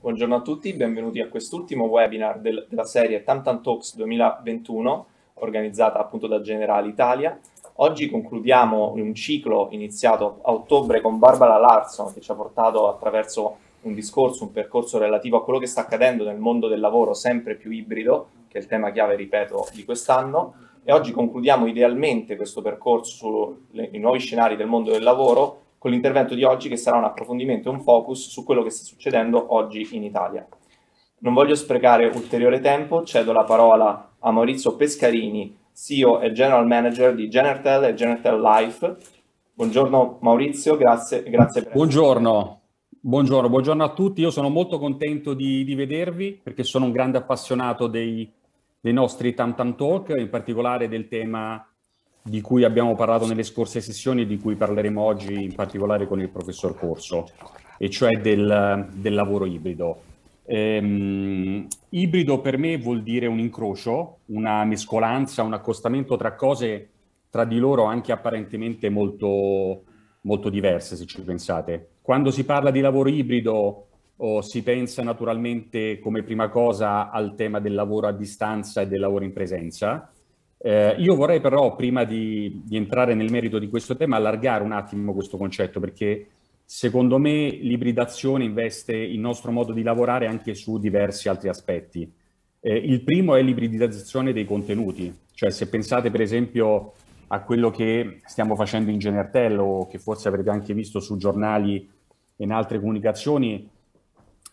Buongiorno a tutti, benvenuti a quest'ultimo webinar del, della serie Tantan Talks 2021 organizzata appunto da Generali Italia. Oggi concludiamo un ciclo iniziato a ottobre con Barbara Larson che ci ha portato attraverso un discorso, un percorso relativo a quello che sta accadendo nel mondo del lavoro sempre più ibrido, che è il tema chiave, ripeto, di quest'anno. E oggi concludiamo idealmente questo percorso sui nuovi scenari del mondo del lavoro con l'intervento di oggi che sarà un approfondimento e un focus su quello che sta succedendo oggi in Italia. Non voglio sprecare ulteriore tempo, cedo la parola a Maurizio Pescarini, CEO e General Manager di Genertel e Genertel Life. Buongiorno Maurizio, grazie, grazie per Buongiorno. Buongiorno, buongiorno a tutti, io sono molto contento di, di vedervi perché sono un grande appassionato dei, dei nostri Tam Tam Talk, in particolare del tema di cui abbiamo parlato nelle scorse sessioni e di cui parleremo oggi in particolare con il professor Corso, e cioè del, del lavoro ibrido. Ehm, ibrido per me vuol dire un incrocio, una mescolanza, un accostamento tra cose tra di loro anche apparentemente molto, molto diverse, se ci pensate. Quando si parla di lavoro ibrido oh, si pensa naturalmente come prima cosa al tema del lavoro a distanza e del lavoro in presenza, eh, io vorrei però, prima di, di, entrare nel merito di questo tema, allargare un attimo questo concetto, perché secondo me l'ibridazione investe il nostro modo di lavorare anche su diversi altri aspetti. Eh, il primo è l'ibridizzazione dei contenuti, cioè se pensate per esempio a quello che stiamo facendo in Genertello, che forse avrete anche visto su giornali e in altre comunicazioni,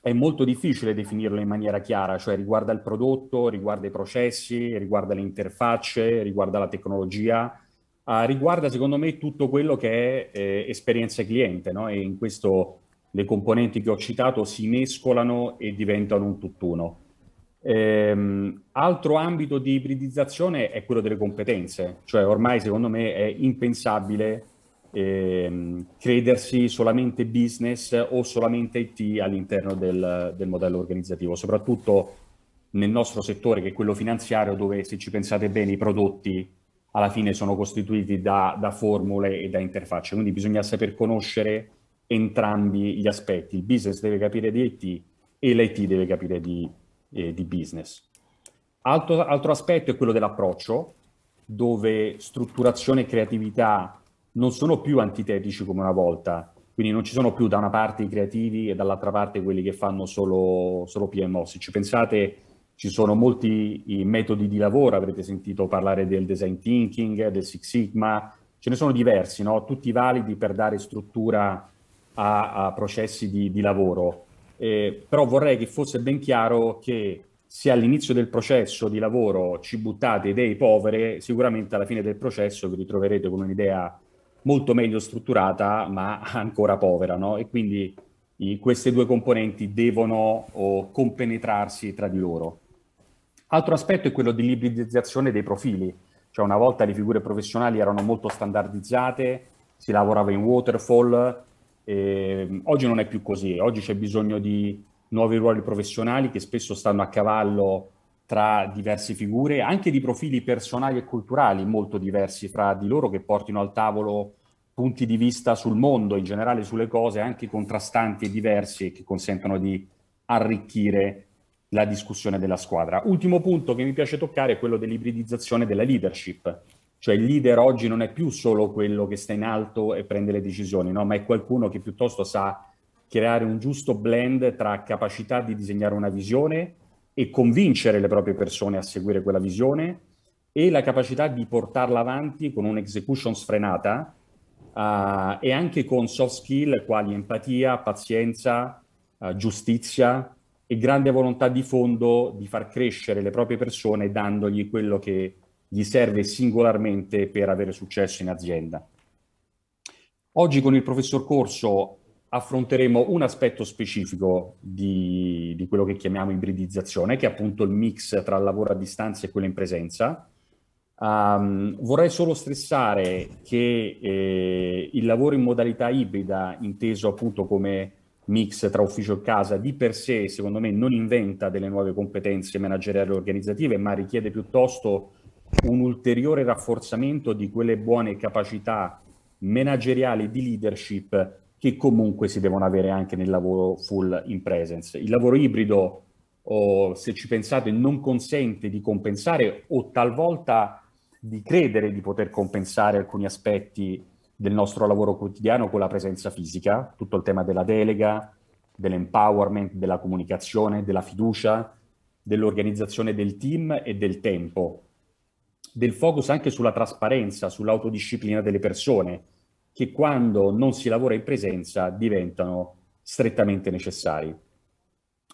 è molto difficile definirlo in maniera chiara, cioè riguarda il prodotto, riguarda i processi, riguarda le interfacce, riguarda la tecnologia, eh, riguarda secondo me tutto quello che è eh, esperienza cliente no? e in questo le componenti che ho citato si mescolano e diventano un tutt'uno. Ehm, altro ambito di ibridizzazione è quello delle competenze, cioè ormai secondo me è impensabile ehm, credersi solamente business o solamente IT all'interno del, del, modello organizzativo, soprattutto nel nostro settore che è quello finanziario dove se ci pensate bene i prodotti alla fine sono costituiti da, da formule e da interfacce, quindi bisogna saper conoscere entrambi gli aspetti, il business deve capire di IT e l'IT deve capire di, eh, di business. Altro, altro aspetto è quello dell'approccio, dove strutturazione e creatività non sono più antitetici come una volta, quindi non ci sono più da una parte i creativi e dall'altra parte quelli che fanno solo, solo PMO. Se ci pensate, ci sono molti metodi di lavoro, avrete sentito parlare del design thinking, del Six Sigma, ce ne sono diversi, no? tutti validi per dare struttura a, a processi di, di lavoro. Eh, però vorrei che fosse ben chiaro che se all'inizio del processo di lavoro ci buttate idee povere, sicuramente alla fine del processo vi ritroverete con un'idea molto meglio strutturata ma ancora povera, no? E quindi i, queste due componenti devono oh, compenetrarsi tra di loro. Altro aspetto è quello dell'ibridizzazione dei profili, cioè una volta le figure professionali erano molto standardizzate, si lavorava in waterfall, eh, oggi non è più così, oggi c'è bisogno di nuovi ruoli professionali che spesso stanno a cavallo tra diverse figure, anche di profili personali e culturali molto diversi fra di loro che portino al tavolo punti di vista sul mondo, in generale sulle cose, anche contrastanti e diversi che consentono di arricchire la discussione della squadra. Ultimo punto che mi piace toccare è quello dell'ibridizzazione della leadership, cioè il leader oggi non è più solo quello che sta in alto e prende le decisioni, no? ma è qualcuno che piuttosto sa creare un giusto blend tra capacità di disegnare una visione, e convincere le proprie persone a seguire quella visione e la capacità di portarla avanti con un'execution sfrenata uh, e anche con soft skill quali empatia, pazienza, uh, giustizia e grande volontà di fondo di far crescere le proprie persone dandogli quello che gli serve singolarmente per avere successo in azienda. Oggi con il professor Corso affronteremo un aspetto specifico di, di, quello che chiamiamo ibridizzazione, che è appunto il mix tra lavoro a distanza e quello in presenza. Um, vorrei solo stressare che eh, il lavoro in modalità ibrida, inteso appunto come mix tra ufficio e casa, di per sé, secondo me, non inventa delle nuove competenze manageriali e organizzative, ma richiede piuttosto un ulteriore rafforzamento di quelle buone capacità manageriali di leadership che comunque si devono avere anche nel lavoro full in presence. Il lavoro ibrido, oh, se ci pensate, non consente di compensare o talvolta di credere di poter compensare alcuni aspetti del nostro lavoro quotidiano con la presenza fisica, tutto il tema della delega, dell'empowerment, della comunicazione, della fiducia, dell'organizzazione del team e del tempo, del focus anche sulla trasparenza, sull'autodisciplina delle persone che quando non si lavora in presenza diventano strettamente necessari.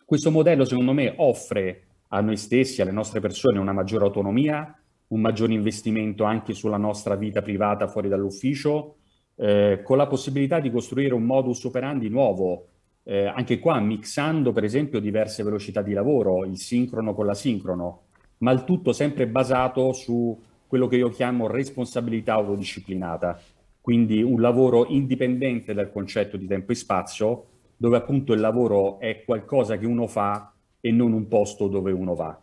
Questo modello, secondo me, offre a noi stessi, alle nostre persone, una maggiore autonomia, un maggior investimento anche sulla nostra vita privata fuori dall'ufficio, eh, con la possibilità di costruire un modus operandi nuovo, eh, anche qua mixando per esempio diverse velocità di lavoro, il sincrono con l'asincrono, ma il tutto sempre basato su quello che io chiamo responsabilità autodisciplinata quindi un lavoro indipendente dal concetto di tempo e spazio, dove appunto il lavoro è qualcosa che uno fa e non un posto dove uno va.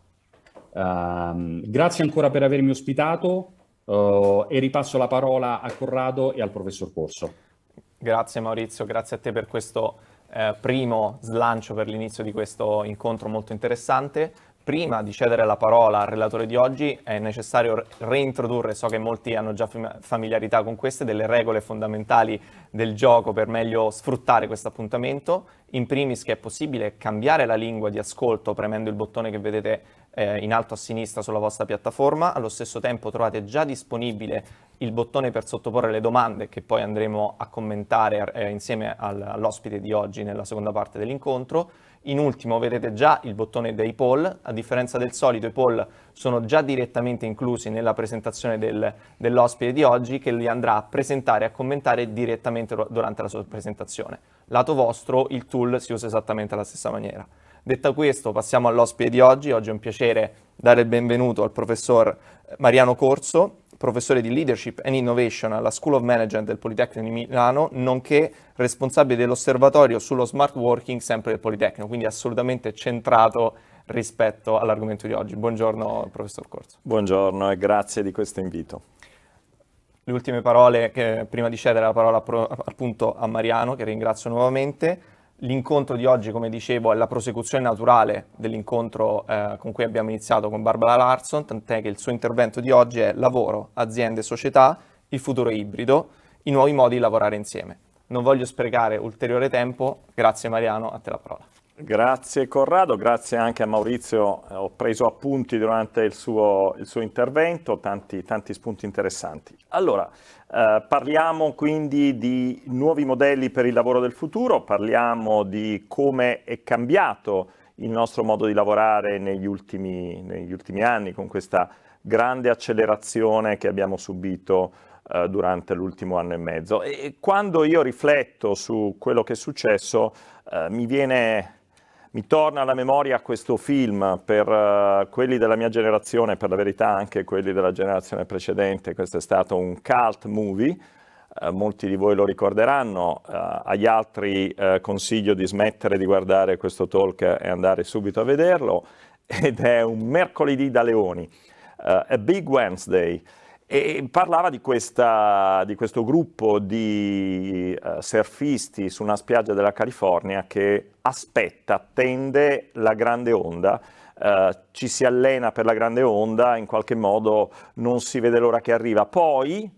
Uh, grazie ancora per avermi ospitato uh, e ripasso la parola a Corrado e al professor Corso. Grazie Maurizio, grazie a te per questo eh, primo slancio per l'inizio di questo incontro molto interessante prima di cedere la parola al relatore di oggi è necessario reintrodurre, so che molti hanno già familiarità con queste, delle regole fondamentali del gioco per meglio sfruttare questo appuntamento. In primis che è possibile cambiare la lingua di ascolto premendo il bottone che vedete eh, in alto a sinistra sulla vostra piattaforma. Allo stesso tempo trovate già disponibile il bottone per sottoporre le domande che poi andremo a commentare eh, insieme all'ospite di oggi nella seconda parte dell'incontro in ultimo vedete già il bottone dei poll, a differenza del solito i poll sono già direttamente inclusi nella presentazione del, dell'ospite di oggi che li andrà a presentare e a commentare direttamente durante la sua presentazione. Lato vostro il tool si usa esattamente alla stessa maniera. Detto questo passiamo all'ospite di oggi, oggi è un piacere dare il benvenuto al professor eh, Mariano Corso professore di Leadership and Innovation alla School of Management del Politecnico di Milano, nonché responsabile dell'osservatorio sullo smart working sempre del Politecnico, quindi assolutamente centrato rispetto all'argomento di oggi. Buongiorno professor Corso. Buongiorno e grazie di questo invito. Le ultime parole, che, prima di cedere la parola appunto a Mariano, che ringrazio nuovamente, L'incontro di oggi, come dicevo, è la prosecuzione naturale dell'incontro eh, con cui abbiamo iniziato con Barbara Larson, tant'è che il suo intervento di oggi è lavoro, aziende e società, il futuro ibrido, i nuovi modi di lavorare insieme. Non voglio sprecare ulteriore tempo, grazie Mariano, a te la parola. Grazie Corrado, grazie anche a Maurizio, ho preso appunti durante il suo, il suo intervento, tanti, tanti, spunti interessanti. Allora, eh, parliamo quindi di nuovi modelli per il lavoro del futuro, parliamo di come è cambiato il nostro modo di lavorare negli ultimi, negli ultimi anni con questa grande accelerazione che abbiamo subito eh, durante l'ultimo anno e mezzo. E quando io rifletto su quello che è successo, eh, mi viene mi torna alla memoria questo film per uh, quelli della mia generazione, per la verità anche quelli della generazione precedente, questo è stato un cult movie, uh, molti di voi lo ricorderanno, uh, agli altri consiglio di smettere di guardare questo talk e andare subito a vederlo, ed è un mercoledì da leoni, A Big Wednesday, e parlava di, questa, di questo gruppo di uh, surfisti su una spiaggia della California che aspetta, attende la grande onda, uh, ci si allena per la grande onda, in qualche modo non si vede l'ora che arriva. Poi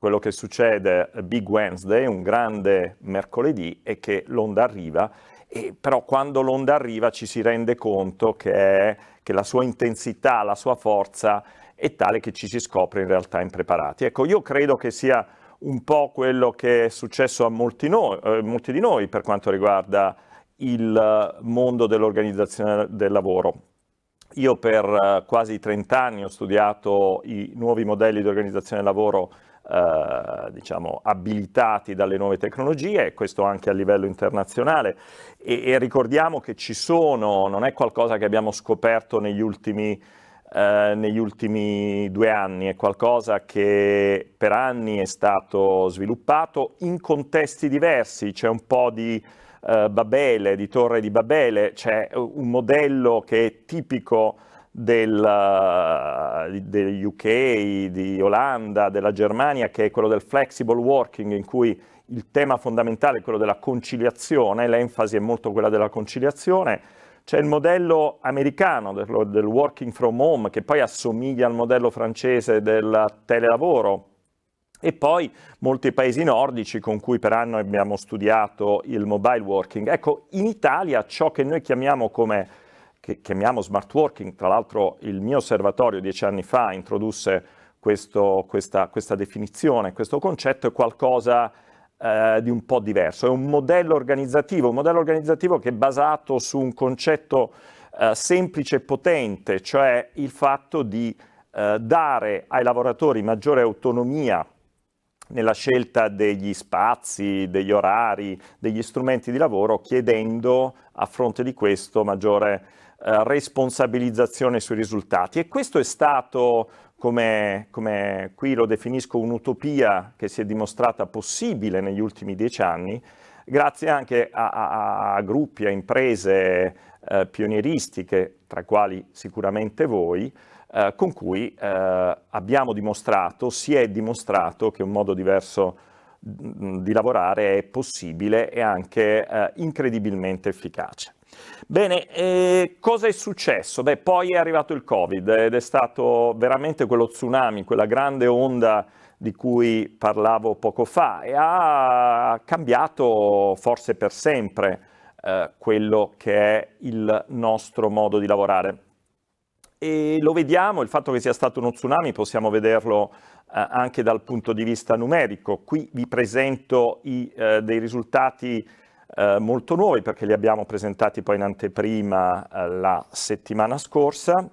quello che succede eh, Big Wednesday, un grande mercoledì, è che l'onda arriva e però quando l'onda arriva ci si rende conto che, è, che, la sua intensità, la sua forza è tale che ci si scopre in realtà impreparati. Ecco, io credo che sia un po' quello che è successo a molti, no, eh, molti di noi per quanto riguarda il mondo dell'organizzazione del lavoro. Io per eh, quasi 30 anni ho studiato i nuovi modelli di organizzazione del lavoro eh, diciamo, abilitati dalle nuove tecnologie, questo anche a livello internazionale. E, e, ricordiamo che ci sono, non è qualcosa che abbiamo scoperto negli ultimi anni, eh, negli ultimi due anni, è qualcosa che per anni è stato sviluppato in contesti diversi, c'è un po' di eh, Babele, di Torre di Babele, c'è un modello che è tipico del, eh, del, UK, di Olanda, della Germania, che è quello del flexible working, in cui il tema fondamentale è quello della conciliazione, l'enfasi è molto quella della conciliazione, c'è il modello americano del, del working from home che poi assomiglia al modello francese del telelavoro, e poi molti paesi nordici con cui per anno abbiamo studiato il mobile working. Ecco, in Italia ciò che noi chiamiamo come che chiamiamo smart working, tra l'altro il mio osservatorio dieci anni fa introdusse questo, questa, questa definizione, questo concetto, è qualcosa eh, di un po' diverso, è un modello organizzativo, un modello organizzativo che è basato su un concetto eh, semplice e potente, cioè il fatto di eh, dare ai lavoratori maggiore autonomia nella scelta degli spazi, degli orari, degli strumenti di lavoro, chiedendo a fronte di questo maggiore eh, responsabilizzazione sui risultati. E questo è stato come, come qui lo definisco un'utopia che si è dimostrata possibile negli ultimi dieci anni, grazie anche a, a, a gruppi, a imprese eh, pionieristiche, tra quali sicuramente voi, eh, con cui eh, abbiamo dimostrato, si è dimostrato che un modo diverso di lavorare è possibile e anche eh, incredibilmente efficace. Bene, eh, cosa è successo? Beh, poi è arrivato il Covid ed è stato veramente quello tsunami, quella grande onda di cui parlavo poco fa e ha cambiato forse per sempre eh, quello che è il nostro modo di lavorare. E lo vediamo, il fatto che sia stato uno tsunami possiamo vederlo eh, anche dal punto di vista numerico. Qui vi presento i, eh, dei risultati eh, molto nuovi perché li abbiamo presentati poi in anteprima eh, la settimana scorsa.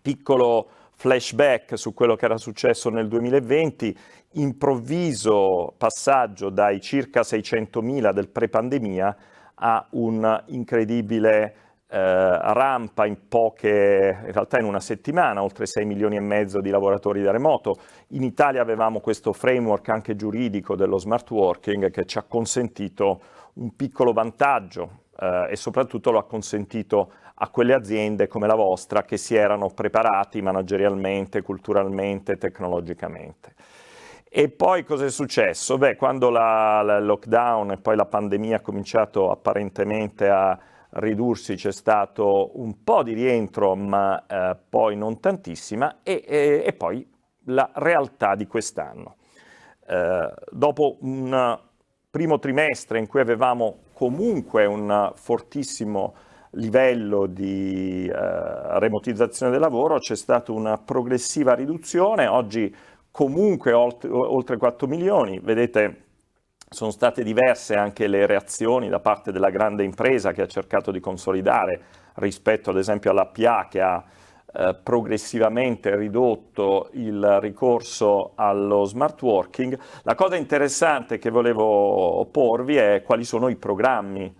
Piccolo flashback su quello che era successo nel 2020, improvviso passaggio dai circa 600.000 del pre-pandemia a un incredibile eh, rampa in poche, in realtà in una settimana, oltre 6 milioni e mezzo di lavoratori da remoto. In Italia avevamo questo framework anche giuridico dello smart working che ci ha consentito un piccolo vantaggio eh, e soprattutto lo ha consentito a quelle aziende come la vostra che si erano preparati managerialmente, culturalmente, tecnologicamente. E poi cosa è successo? Beh, quando il lockdown e poi la pandemia ha cominciato apparentemente a ridursi, c'è stato un po' di rientro, ma eh, poi non tantissima, e, e, e, poi la realtà di quest'anno. Eh, dopo un primo trimestre in cui avevamo comunque un fortissimo livello di eh, remotizzazione del lavoro c'è stata una progressiva riduzione, oggi comunque olt oltre 4 milioni, vedete sono state diverse anche le reazioni da parte della grande impresa che ha cercato di consolidare rispetto ad esempio alla PA che ha eh, progressivamente ridotto il ricorso allo smart working. La cosa interessante che volevo porvi è quali sono i programmi.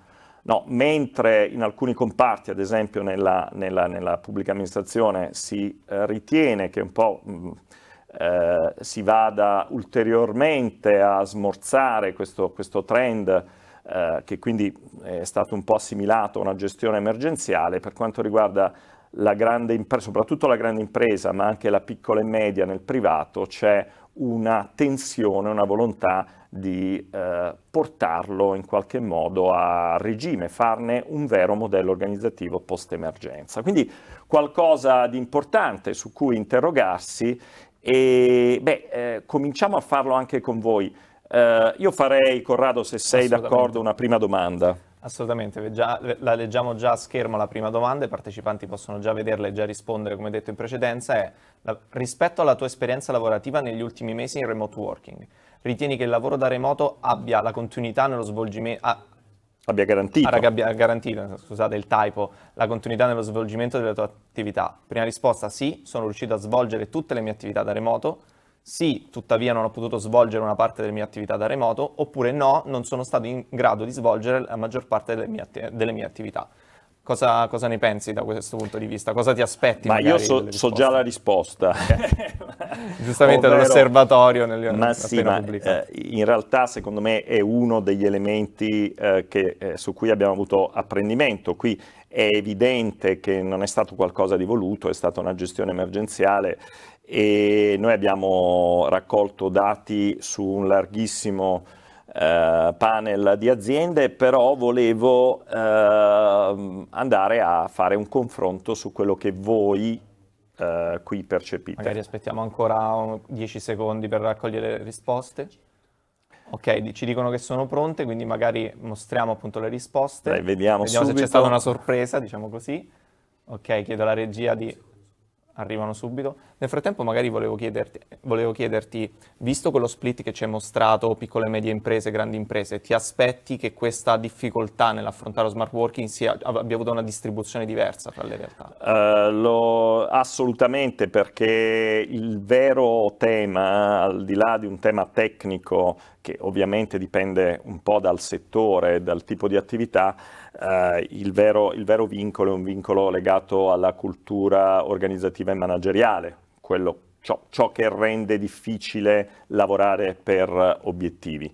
No, mentre in alcuni comparti, ad esempio nella, nella, nella pubblica amministrazione, si eh, ritiene che un po' mh, mm, eh, si vada ulteriormente a smorzare questo, questo trend eh, che quindi è stato un po' assimilato a una gestione emergenziale, per quanto riguarda la impresa, soprattutto la grande impresa, ma anche la piccola e media nel privato, c'è una tensione, una volontà di eh, portarlo in qualche modo a regime, farne un vero modello organizzativo post-emergenza. Quindi qualcosa di importante su cui interrogarsi e beh, eh, cominciamo a farlo anche con voi. Eh, io farei, Corrado, se sei d'accordo, una prima domanda. Assolutamente, già, la leggiamo già a schermo la prima domanda, i partecipanti possono già vederla e già rispondere, come detto in precedenza, è rispetto alla tua esperienza lavorativa negli ultimi mesi in remote working, ritieni che il lavoro da remoto abbia la continuità nello svolgimento... Ah, abbia garantito. Abbia garantito, scusate il typo, la continuità nello svolgimento della tua attività. Prima risposta sì, sono riuscito a svolgere tutte le mie attività da remoto, sì, tuttavia non ho potuto svolgere una parte delle mie attività da remoto, oppure no, non sono stato in grado di svolgere la maggior parte delle mie, att- delle mie attività. Cosa, cosa, ne pensi da questo punto di vista? Cosa ti aspetti? Ma io so, so, già la risposta. Giustamente Ovvero, oh, dall'osservatorio nelle ma sì, ma, eh, in realtà secondo me è uno degli elementi eh, che, eh, su cui abbiamo avuto apprendimento. Qui è evidente che non è stato qualcosa di voluto, è stata una gestione emergenziale e noi abbiamo raccolto dati su un larghissimo eh, panel di aziende, però volevo eh, andare a fare un confronto su quello che voi eh, qui percepite. Magari aspettiamo ancora 10 secondi per raccogliere le risposte. Ok, ci dicono che sono pronte, quindi magari mostriamo appunto le risposte. Dai, vediamo, vediamo se c'è stata una sorpresa, diciamo così. Ok, chiedo alla regia di arrivano subito. Nel frattempo magari volevo chiederti, volevo chiederti, visto quello split che ci hai mostrato, piccole e medie imprese, grandi imprese, ti aspetti che questa difficoltà nell'affrontare lo smart working sia, abbia avuto una distribuzione diversa tra le realtà? Uh, lo, assolutamente, perché il vero tema, al di là di un tema tecnico, che ovviamente dipende un po' dal settore, dal tipo di attività, eh, il, vero, il vero vincolo è un vincolo legato alla cultura organizzativa e manageriale, quello Ciò, ciò, che rende difficile lavorare per obiettivi.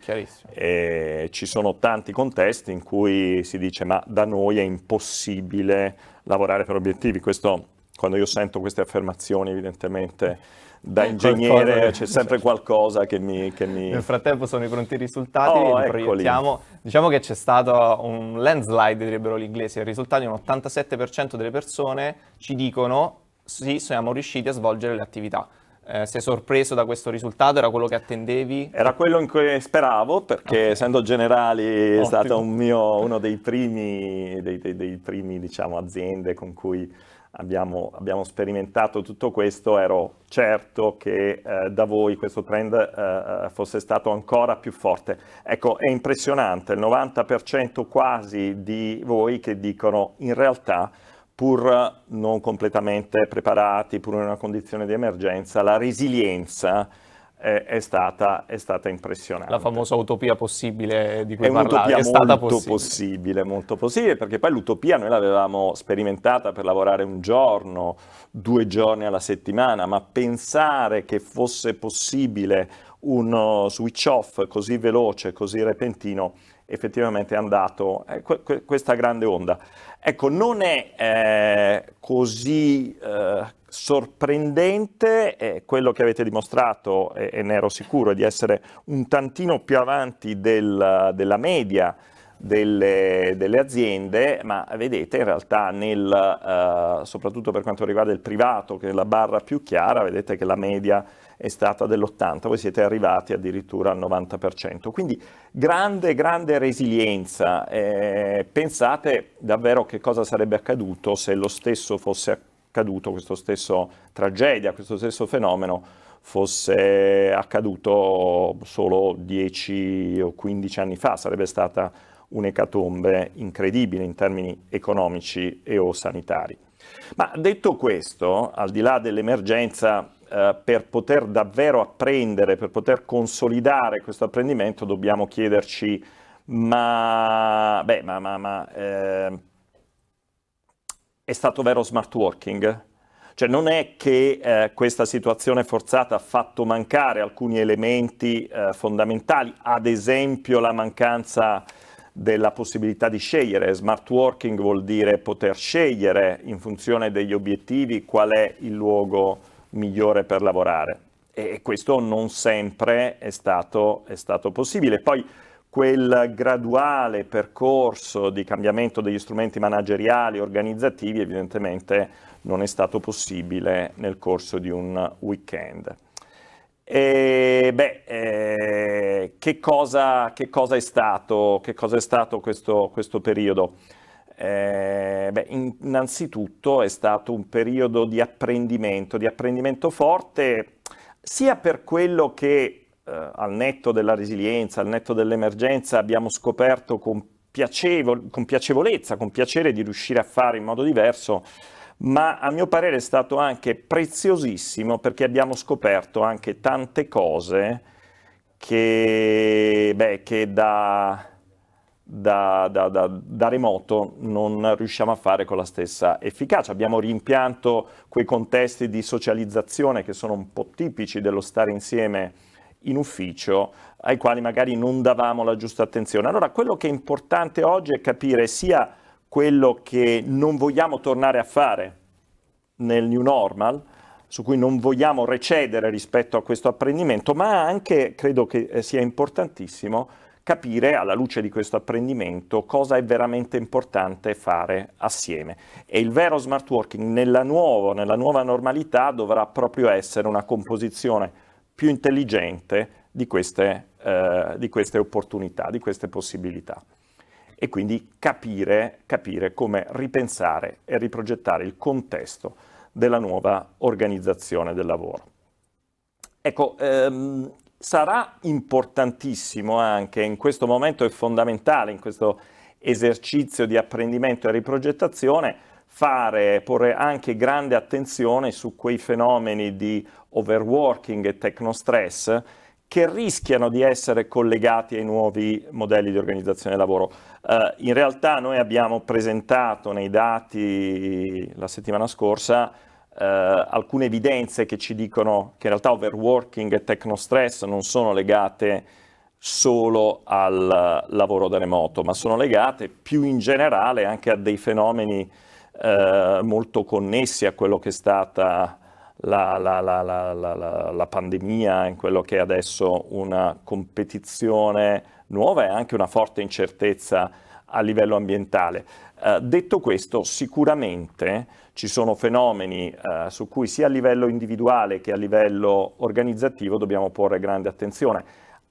Eh, ci sono tanti contesti in cui si dice ma da noi è impossibile lavorare per obiettivi. Questo, quando io sento queste affermazioni evidentemente da ingegnere c'è sempre qualcosa che mi, che mi, Nel frattempo sono i pronti risultati, oh, li proiettiamo. Diciamo che c'è stato un landslide, direbbero gli inglesi, il risultato è che un 87% delle persone ci dicono sì, siamo riusciti a svolgere le attività. Eh, sei sorpreso da questo risultato? Era quello che attendevi? Era quello in cui speravo, perché okay. essendo generali è stato un mio, uno dei primi, dei, dei, dei primi diciamo, aziende con cui abbiamo, abbiamo sperimentato tutto questo, ero certo che eh, da voi questo trend eh, eh fosse stato ancora più forte. Ecco, è impressionante, il 90% quasi di voi che dicono in realtà pur non completamente preparati, pur in una condizione di emergenza, la resilienza è stata, è, stata, impressionante. La famosa utopia possibile di cui è parlavi, è stata molto possibile. possibile. Molto possibile, perché poi l'utopia noi l'avevamo sperimentata per lavorare un giorno, due giorni alla settimana, ma pensare che fosse possibile uno uh, switch off così veloce, così repentino, effettivamente è andato eh, que- que- questa grande onda. Ecco, non è eh, così eh, sorprendente eh, quello che avete dimostrato, e, e, ne ero sicuro, è di essere un tantino più avanti del, della media delle, delle, aziende, ma vedete in realtà nel, eh, soprattutto per quanto riguarda il privato, che è la barra più chiara, vedete che la media è stata dell'80, voi siete arrivati addirittura al 90%. Quindi grande, grande resilienza. Eh, pensate davvero che cosa sarebbe accaduto se lo stesso fosse accaduto accaduto questo stesso tragedia, questo stesso fenomeno fosse accaduto solo 10 o 15 anni fa, sarebbe stata un'ecatombe incredibile in termini economici e o sanitari. Ma detto questo, al di là dell'emergenza, eh, per poter davvero apprendere, per poter consolidare questo apprendimento, dobbiamo chiederci, ma, beh, ma, ma, ma eh, è stato vero smart working? Cioè non è che eh, questa situazione forzata ha fatto mancare alcuni elementi eh, fondamentali, ad esempio la mancanza della possibilità di scegliere. Smart working vuol dire poter scegliere in funzione degli obiettivi qual è il luogo migliore per lavorare. E questo non sempre è stato, è stato possibile. Poi quel graduale percorso di cambiamento degli strumenti manageriali e organizzativi evidentemente non è stato possibile nel corso di un weekend. E, beh, eh, che, cosa, che, cosa stato, che, cosa, è stato, questo, questo periodo? Eh, beh, innanzitutto è stato un periodo di apprendimento, di apprendimento forte, sia per quello che eh, al netto della resilienza, al netto dell'emergenza, abbiamo scoperto con, piacevo, con piacevolezza, con piacere di riuscire a fare in modo diverso, ma a mio parere è stato anche preziosissimo perché abbiamo scoperto anche tante cose che, beh, che da, da, da, da, remoto non riusciamo a fare con la stessa efficacia. Abbiamo rimpianto quei contesti di socializzazione che sono un po' tipici dello stare insieme in ufficio ai quali magari non davamo la giusta attenzione. Allora quello che è importante oggi è capire sia quello che non vogliamo tornare a fare nel new normal, su cui non vogliamo recedere rispetto a questo apprendimento, ma anche credo che eh, sia importantissimo capire alla luce di questo apprendimento cosa è veramente importante fare assieme. E il vero smart working nella, nuovo, nella nuova normalità dovrà proprio essere una composizione più intelligente di queste, eh, di queste opportunità, di queste possibilità. E quindi capire, capire come ripensare e riprogettare il contesto della nuova organizzazione del lavoro. Ecco, ehm, sarà importantissimo anche in questo momento, è fondamentale in questo esercizio di apprendimento e riprogettazione, fare, porre anche grande attenzione su quei fenomeni di overworking e technostress che rischiano di essere collegati ai nuovi modelli di organizzazione del lavoro. Eh, in realtà noi abbiamo presentato nei dati la settimana scorsa eh, alcune evidenze che ci dicono che in realtà overworking e technostress non sono legate solo al lavoro da remoto, ma sono legate più in generale anche a dei fenomeni eh, molto connessi a quello che è stata la, la, la, la, pandemia in quello che è adesso una competizione nuova e anche una forte incertezza a livello ambientale. Eh, detto questo, sicuramente ci sono fenomeni eh, su cui sia a livello individuale che a livello organizzativo dobbiamo porre grande attenzione.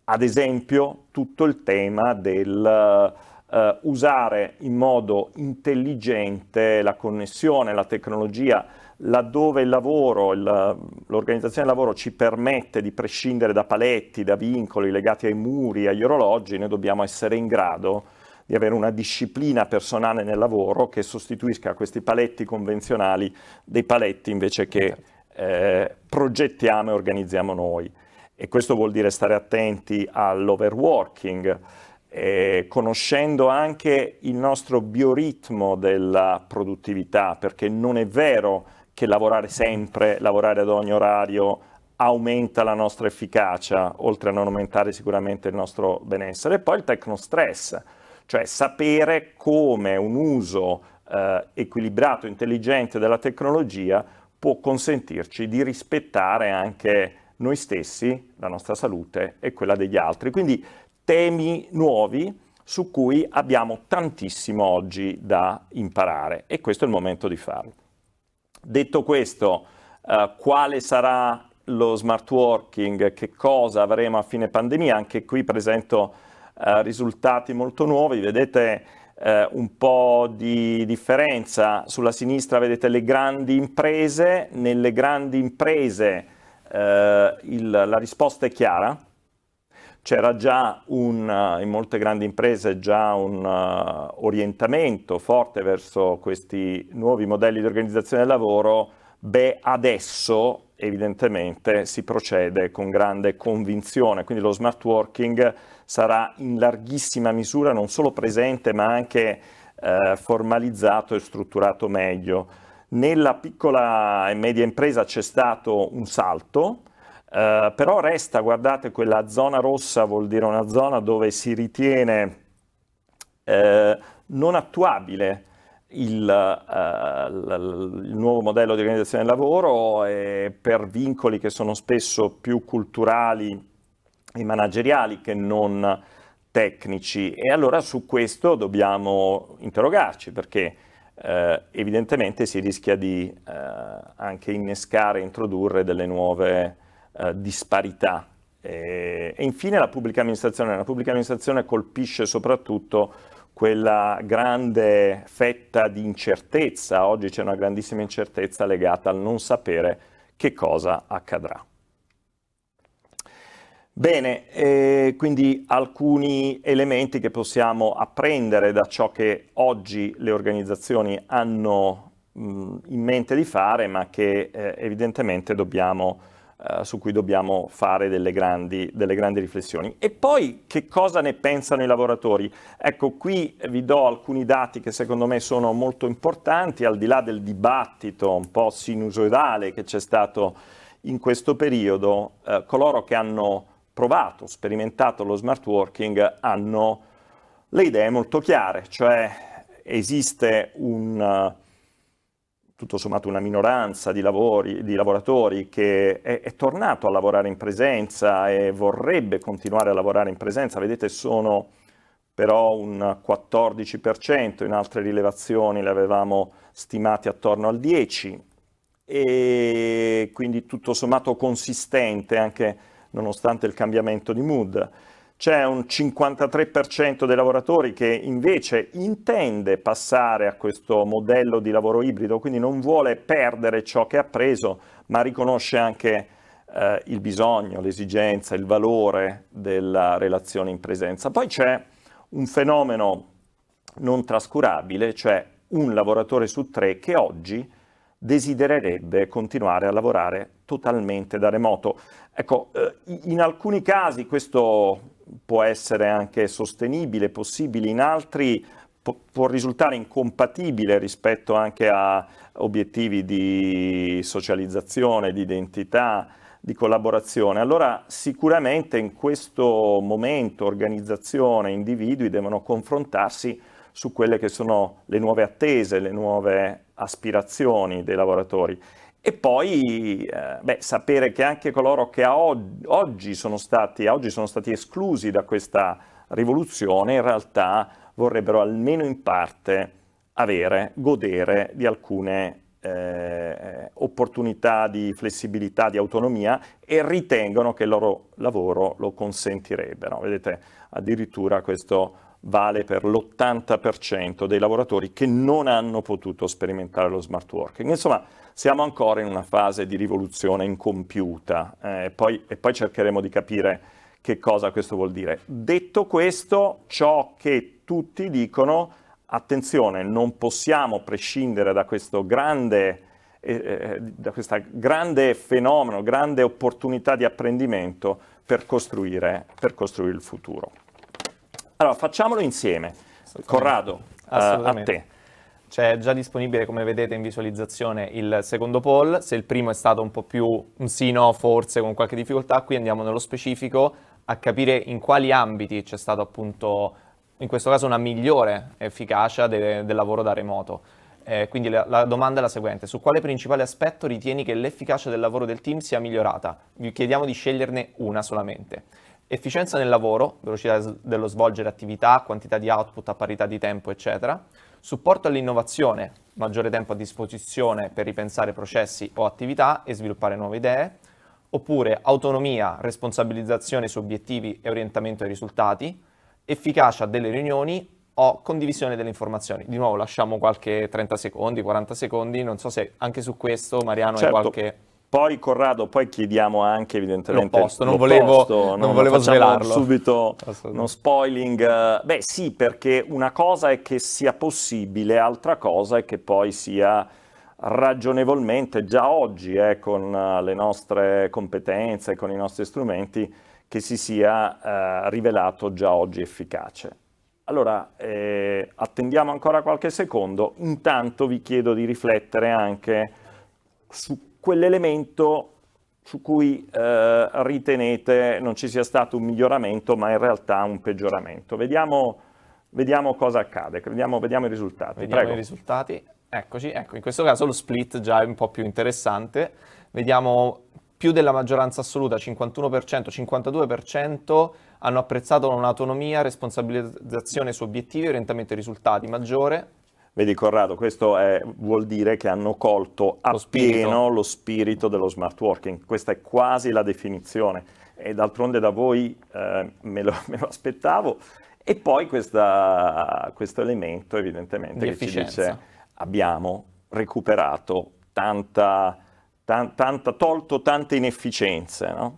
Ad esempio tutto il tema del eh, usare in modo intelligente la connessione, la tecnologia, laddove il lavoro, l'organizzazione del lavoro ci permette di prescindere da paletti, da vincoli legati ai muri, agli orologi, noi dobbiamo essere in grado di avere una disciplina personale nel lavoro che sostituisca questi paletti convenzionali dei paletti invece che eh, progettiamo e organizziamo noi. E questo vuol dire stare attenti all'overworking, eh, conoscendo anche il nostro bioritmo della produttività, perché non è vero che lavorare sempre, lavorare ad ogni orario aumenta la nostra efficacia, oltre a non aumentare sicuramente il nostro benessere. E poi il tecnostress, cioè sapere come un uso eh, equilibrato, intelligente della tecnologia può consentirci di rispettare anche noi stessi, la nostra salute e quella degli altri. Quindi temi nuovi su cui abbiamo tantissimo oggi da imparare e questo è il momento di farlo. Detto questo, eh, quale sarà lo smart working, che cosa avremo a fine pandemia, anche qui presento eh, risultati molto nuovi, vedete eh, un po' di differenza, sulla sinistra vedete le grandi imprese, nelle grandi imprese eh, il, la risposta è chiara, c'era già un, eh, in molte grandi imprese già un uh, orientamento forte verso questi nuovi modelli di organizzazione del lavoro, beh adesso evidentemente si procede con grande convinzione, quindi lo smart working sarà in larghissima misura non solo presente ma anche eh, formalizzato e strutturato meglio. Nella piccola e media impresa c'è stato un salto, eh, però resta, guardate, quella zona rossa vuol dire una zona dove si ritiene uh, non attuabile il, uh, il, nuovo modello di organizzazione del lavoro per vincoli che sono spesso più culturali e manageriali che non tecnici. E allora su questo dobbiamo interrogarci perché evidentemente si rischia di anche innescare, introdurre delle nuove eh, disparità. E, e infine la pubblica amministrazione. La pubblica amministrazione colpisce soprattutto quella grande fetta di incertezza, oggi c'è una grandissima incertezza legata al non sapere che cosa accadrà. Bene, eh, quindi alcuni elementi che possiamo apprendere da ciò che oggi le organizzazioni hanno mh, in mente di fare, ma che eh, evidentemente dobbiamo eh, su cui dobbiamo fare delle grandi, delle grandi, riflessioni. E poi che cosa ne pensano i lavoratori? Ecco, qui vi do alcuni dati che secondo me sono molto importanti, al di là del dibattito un po' sinusoidale che c'è stato in questo periodo, eh, coloro che hanno provato, sperimentato lo smart working hanno le idee molto chiare, cioè esiste un tutto sommato una minoranza di, lavori, di lavoratori che è, è, tornato a lavorare in presenza e vorrebbe continuare a lavorare in presenza. Vedete, sono però un 14%, in altre rilevazioni le avevamo stimate attorno al 10% e quindi tutto sommato consistente anche nonostante il cambiamento di mood c'è un 53% dei lavoratori che invece intende passare a questo modello di lavoro ibrido, quindi non vuole perdere ciò che ha preso, ma riconosce anche eh, il bisogno, l'esigenza, il valore della relazione in presenza. Poi c'è un fenomeno non trascurabile, cioè un lavoratore su tre che oggi desidererebbe continuare a lavorare totalmente da remoto. Ecco, eh, in alcuni casi questo può essere anche sostenibile, possibile, in altri può risultare incompatibile rispetto anche a obiettivi di socializzazione, di identità, di collaborazione. Allora sicuramente in questo momento organizzazione, individui devono confrontarsi su quelle che sono le nuove attese, le nuove aspirazioni dei lavoratori. E poi eh, beh, sapere che anche coloro che oggi sono, stati, oggi sono stati esclusi da questa rivoluzione in realtà vorrebbero almeno in parte avere, godere di alcune eh, opportunità di flessibilità, di autonomia e ritengono che il loro lavoro lo consentirebbero. Vedete, addirittura questo vale per l'80% dei lavoratori che non hanno potuto sperimentare lo smart working. Insomma, siamo ancora in una fase di rivoluzione incompiuta eh, poi, e poi cercheremo di capire che cosa questo vuol dire. Detto questo, ciò che tutti dicono, attenzione, non possiamo prescindere da questo grande, eh, eh da grande fenomeno, grande opportunità di apprendimento per costruire, per costruire il futuro. Allora, facciamolo insieme. Corrado, eh, a te. C'è già disponibile, come vedete in visualizzazione, il secondo poll. Se il primo è stato un po' più un sì, no, forse, con qualche difficoltà, qui andiamo nello specifico a capire in quali ambiti c'è stato appunto, in questo caso, una migliore efficacia de- del lavoro da remoto. Eh, quindi la, la, domanda è la seguente, su quale principale aspetto ritieni che l'efficacia del lavoro del team sia migliorata? Vi chiediamo di sceglierne una solamente efficienza nel lavoro, velocità dello svolgere attività, quantità di output a parità di tempo, eccetera, supporto all'innovazione, maggiore tempo a disposizione per ripensare processi o attività e sviluppare nuove idee, oppure autonomia, responsabilizzazione su obiettivi e orientamento ai risultati, efficacia delle riunioni o condivisione delle informazioni. Di nuovo lasciamo qualche 30 secondi, 40 secondi, non so se anche su questo Mariano certo. hai qualche... Poi Corrado, poi chiediamo anche evidentemente l'opposto, non volevo, posto, non, non volevo svelarlo. subito uno spoiling. Beh sì, perché una cosa è che sia possibile, altra cosa è che poi sia ragionevolmente già oggi eh, con eh, le nostre competenze, con i nostri strumenti, che si sia eh, rivelato già oggi efficace. Allora, eh, attendiamo ancora qualche secondo, intanto vi chiedo di riflettere anche su quell'elemento su cui eh, ritenete non ci sia stato un miglioramento, ma in realtà un peggioramento. Vediamo, vediamo cosa accade, vediamo, vediamo i risultati. Vediamo Prego. i risultati. Eccoci, ecco, in questo caso lo split già è un po' più interessante. Vediamo più della maggioranza assoluta, 51%, 52%, hanno apprezzato un'autonomia, responsabilizzazione su obiettivi, orientamento ai risultati maggiore, Vedi Corrado, questo è, vuol dire che hanno colto appieno lo spirito. lo spirito dello smart working, questa è quasi la definizione e d'altronde da voi eh, me, lo, me, lo, aspettavo e poi questa, questo elemento evidentemente Di che efficienza. ci dice abbiamo recuperato tanta, tanta tolto tante inefficienze. No?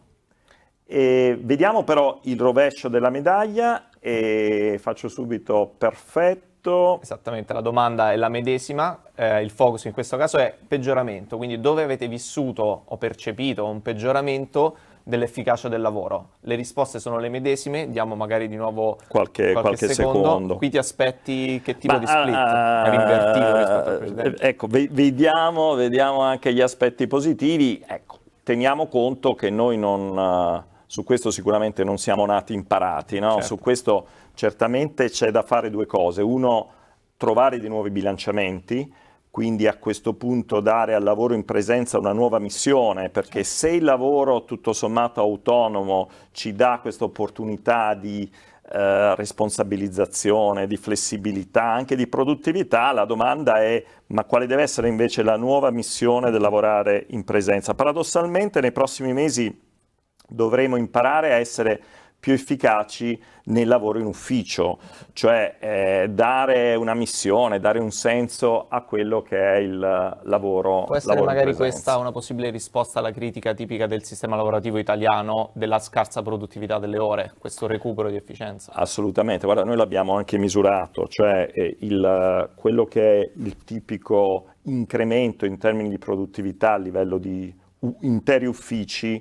vediamo però il rovescio della medaglia e faccio subito perfetto tutto... Esattamente, la domanda è la medesima, eh, il focus in questo caso è peggioramento, quindi dove avete vissuto o percepito un peggioramento dell'efficacia del lavoro. Le risposte sono le medesime, diamo magari di nuovo qualche, qualche, qualche secondo. secondo. Qui ti aspetti che tipo Ma, di split? Uh, ecco, vediamo, vediamo anche gli aspetti positivi. Ecco, teniamo conto che noi non, eh, su questo sicuramente non siamo nati imparati, no? certo. su questo Certamente c'è da fare due cose. Uno, trovare dei nuovi bilanciamenti, quindi a questo punto dare al lavoro in presenza una nuova missione, perché certo. se il lavoro tutto sommato autonomo ci dà questa opportunità di eh, responsabilizzazione, di flessibilità, anche di produttività, la domanda è ma quale deve essere invece la nuova missione del lavorare in presenza? Paradossalmente nei prossimi mesi dovremo imparare a essere più efficaci nel lavoro in ufficio, cioè eh, dare una missione, dare un senso a quello che è il lavoro. Può essere lavoro magari questa una possibile risposta alla critica tipica del sistema lavorativo italiano della scarsa produttività delle ore, questo recupero di efficienza? Assolutamente, guarda, noi l'abbiamo anche misurato, cioè eh, il, quello che è il tipico incremento in termini di produttività a livello di interi uffici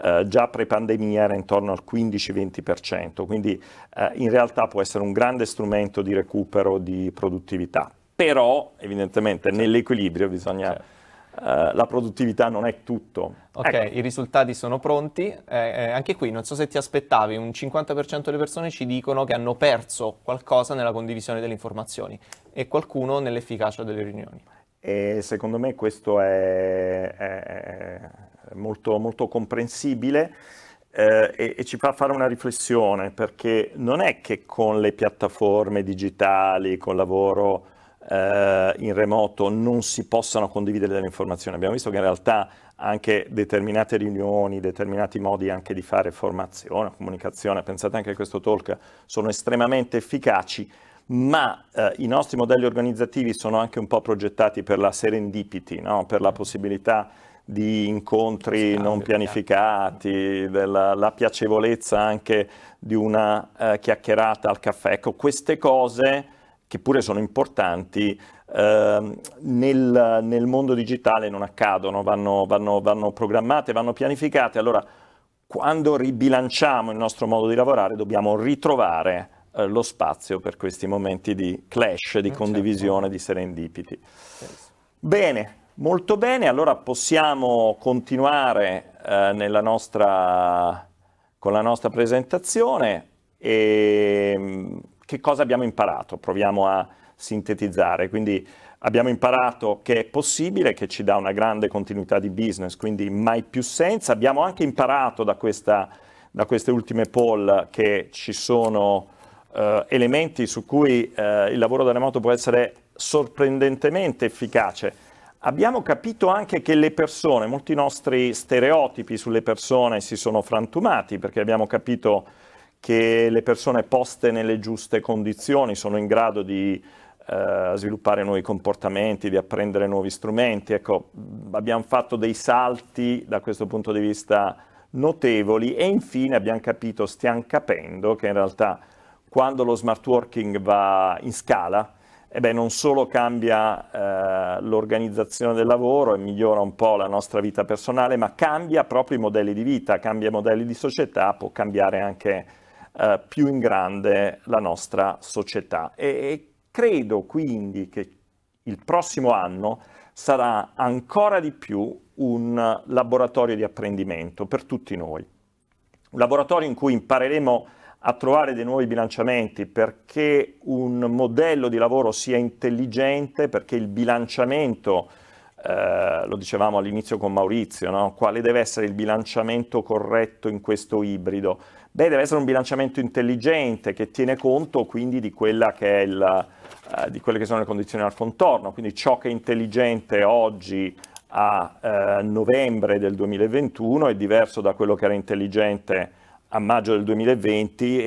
eh, già pre-pandemia era intorno al 15-20%, quindi eh, in realtà può essere un grande strumento di recupero di produttività, però evidentemente nell'equilibrio bisogna... Certo. Uh, la produttività non è tutto. Ok, ecco. i risultati sono pronti. Eh, eh, anche qui non so se ti aspettavi, un 50% delle persone ci dicono che hanno perso qualcosa nella condivisione delle informazioni e qualcuno nell'efficacia delle riunioni. E secondo me questo è, è, molto, molto comprensibile eh, e, e, ci fa fare una riflessione perché non è che con le piattaforme digitali, col lavoro eh, in remoto non si possano condividere delle informazioni. Abbiamo visto che in realtà anche determinate riunioni, determinati modi anche di fare formazione, comunicazione, pensate anche a questo talk, sono estremamente efficaci, ma eh, i nostri modelli organizzativi sono anche un po' progettati per la serendipity, no? per la possibilità di incontri Scambio, non pianificati, della piacevolezza anche di una eh, chiacchierata al caffè. Ecco, queste cose che pure sono importanti eh, nel, nel, mondo digitale non accadono, vanno, vanno, vanno programmate, vanno pianificate. Allora, quando ribilanciamo il nostro modo di lavorare, dobbiamo ritrovare eh, lo spazio per questi momenti di clash, di ah, condivisione, certo. di serendipiti. Yes. Bene, Molto bene, allora possiamo continuare eh, nostra, con la nostra presentazione. E, mm, che cosa abbiamo imparato? Proviamo a sintetizzare. Quindi abbiamo imparato che è possibile, che ci dà una grande continuità di business, quindi mai più senza. Abbiamo anche imparato da, questa, da queste ultime poll che ci sono eh, elementi su cui eh, il lavoro da remoto può essere sorprendentemente efficace Abbiamo capito anche che le persone, molti nostri stereotipi sulle persone si sono frantumati perché abbiamo capito che le persone poste nelle giuste condizioni sono in grado di eh, sviluppare nuovi comportamenti, di apprendere nuovi strumenti. Ecco, abbiamo fatto dei salti da questo punto di vista notevoli e infine abbiamo capito, stiamo capendo che in realtà quando lo smart working va in scala, eh beh, non solo cambia eh, l'organizzazione del lavoro e migliora un po' la nostra vita personale, ma cambia proprio i modelli di vita, cambia i modelli di società, può cambiare anche eh, più in grande la nostra società. E, e credo quindi che il prossimo anno sarà ancora di più un laboratorio di apprendimento per tutti noi. Un laboratorio in cui impareremo a trovare dei nuovi bilanciamenti perché un modello di lavoro sia intelligente, perché il bilanciamento, eh, lo dicevamo all'inizio con Maurizio, no? quale deve essere il bilanciamento corretto in questo ibrido? Beh, deve essere un bilanciamento intelligente che tiene conto quindi di, che il, eh, di quelle che sono le condizioni al contorno, quindi ciò che è intelligente oggi a eh, novembre del 2021 è diverso da quello che era intelligente a maggio del 2020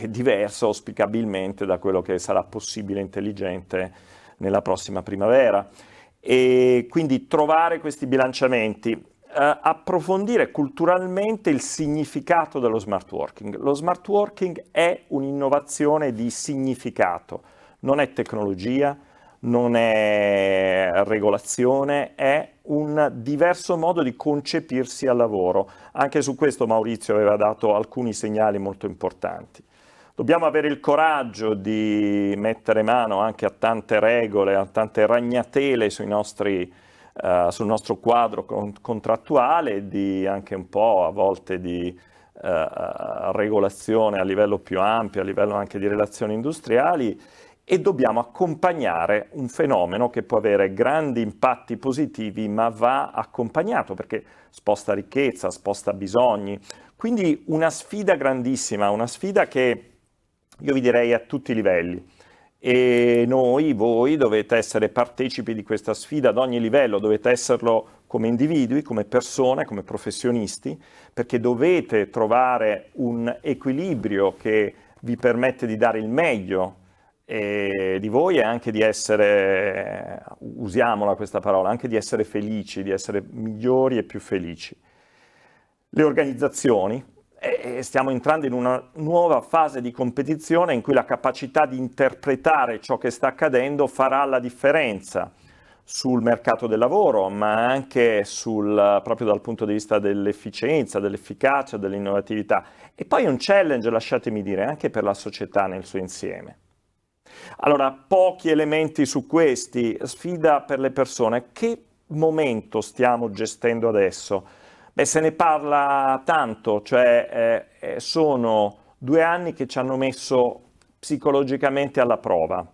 è diverso auspicabilmente da quello che sarà possibile intelligente nella prossima primavera. E quindi trovare questi bilanciamenti, eh, approfondire culturalmente il significato dello smart working. Lo smart working è un'innovazione di significato, non è tecnologia, non è regolazione, è un diverso modo di concepirsi al lavoro. Anche su questo Maurizio aveva dato alcuni segnali molto importanti. Dobbiamo avere il coraggio di mettere mano anche a tante regole, a tante ragnatele nostri, eh, sul nostro quadro con- contrattuale, di anche un po' a volte di eh, eh regolazione a livello più ampio, a livello anche di relazioni industriali e dobbiamo accompagnare un fenomeno che può avere grandi impatti positivi, ma va accompagnato perché sposta ricchezza, sposta bisogni. Quindi una sfida grandissima, una sfida che io vi direi a tutti i livelli. E noi, voi, dovete essere partecipi di questa sfida ad ogni livello, dovete esserlo come individui, come persone, come professionisti, perché dovete trovare un equilibrio che vi permette di dare il meglio e di voi è anche di essere, usiamola questa parola, anche di essere felici, di essere migliori e più felici. Le organizzazioni, e stiamo entrando in una nuova fase di competizione in cui la capacità di interpretare ciò che sta accadendo farà la differenza sul mercato del lavoro, ma anche sul, proprio dal punto di vista dell'efficienza, dell'efficacia, dell'innovatività. E poi un challenge, lasciatemi dire, anche per la società nel suo insieme. Allora, pochi elementi su questi. Sfida per le persone. Che momento stiamo gestendo adesso? Beh, se ne parla tanto, cioè eh, eh, sono due anni che ci hanno messo psicologicamente alla prova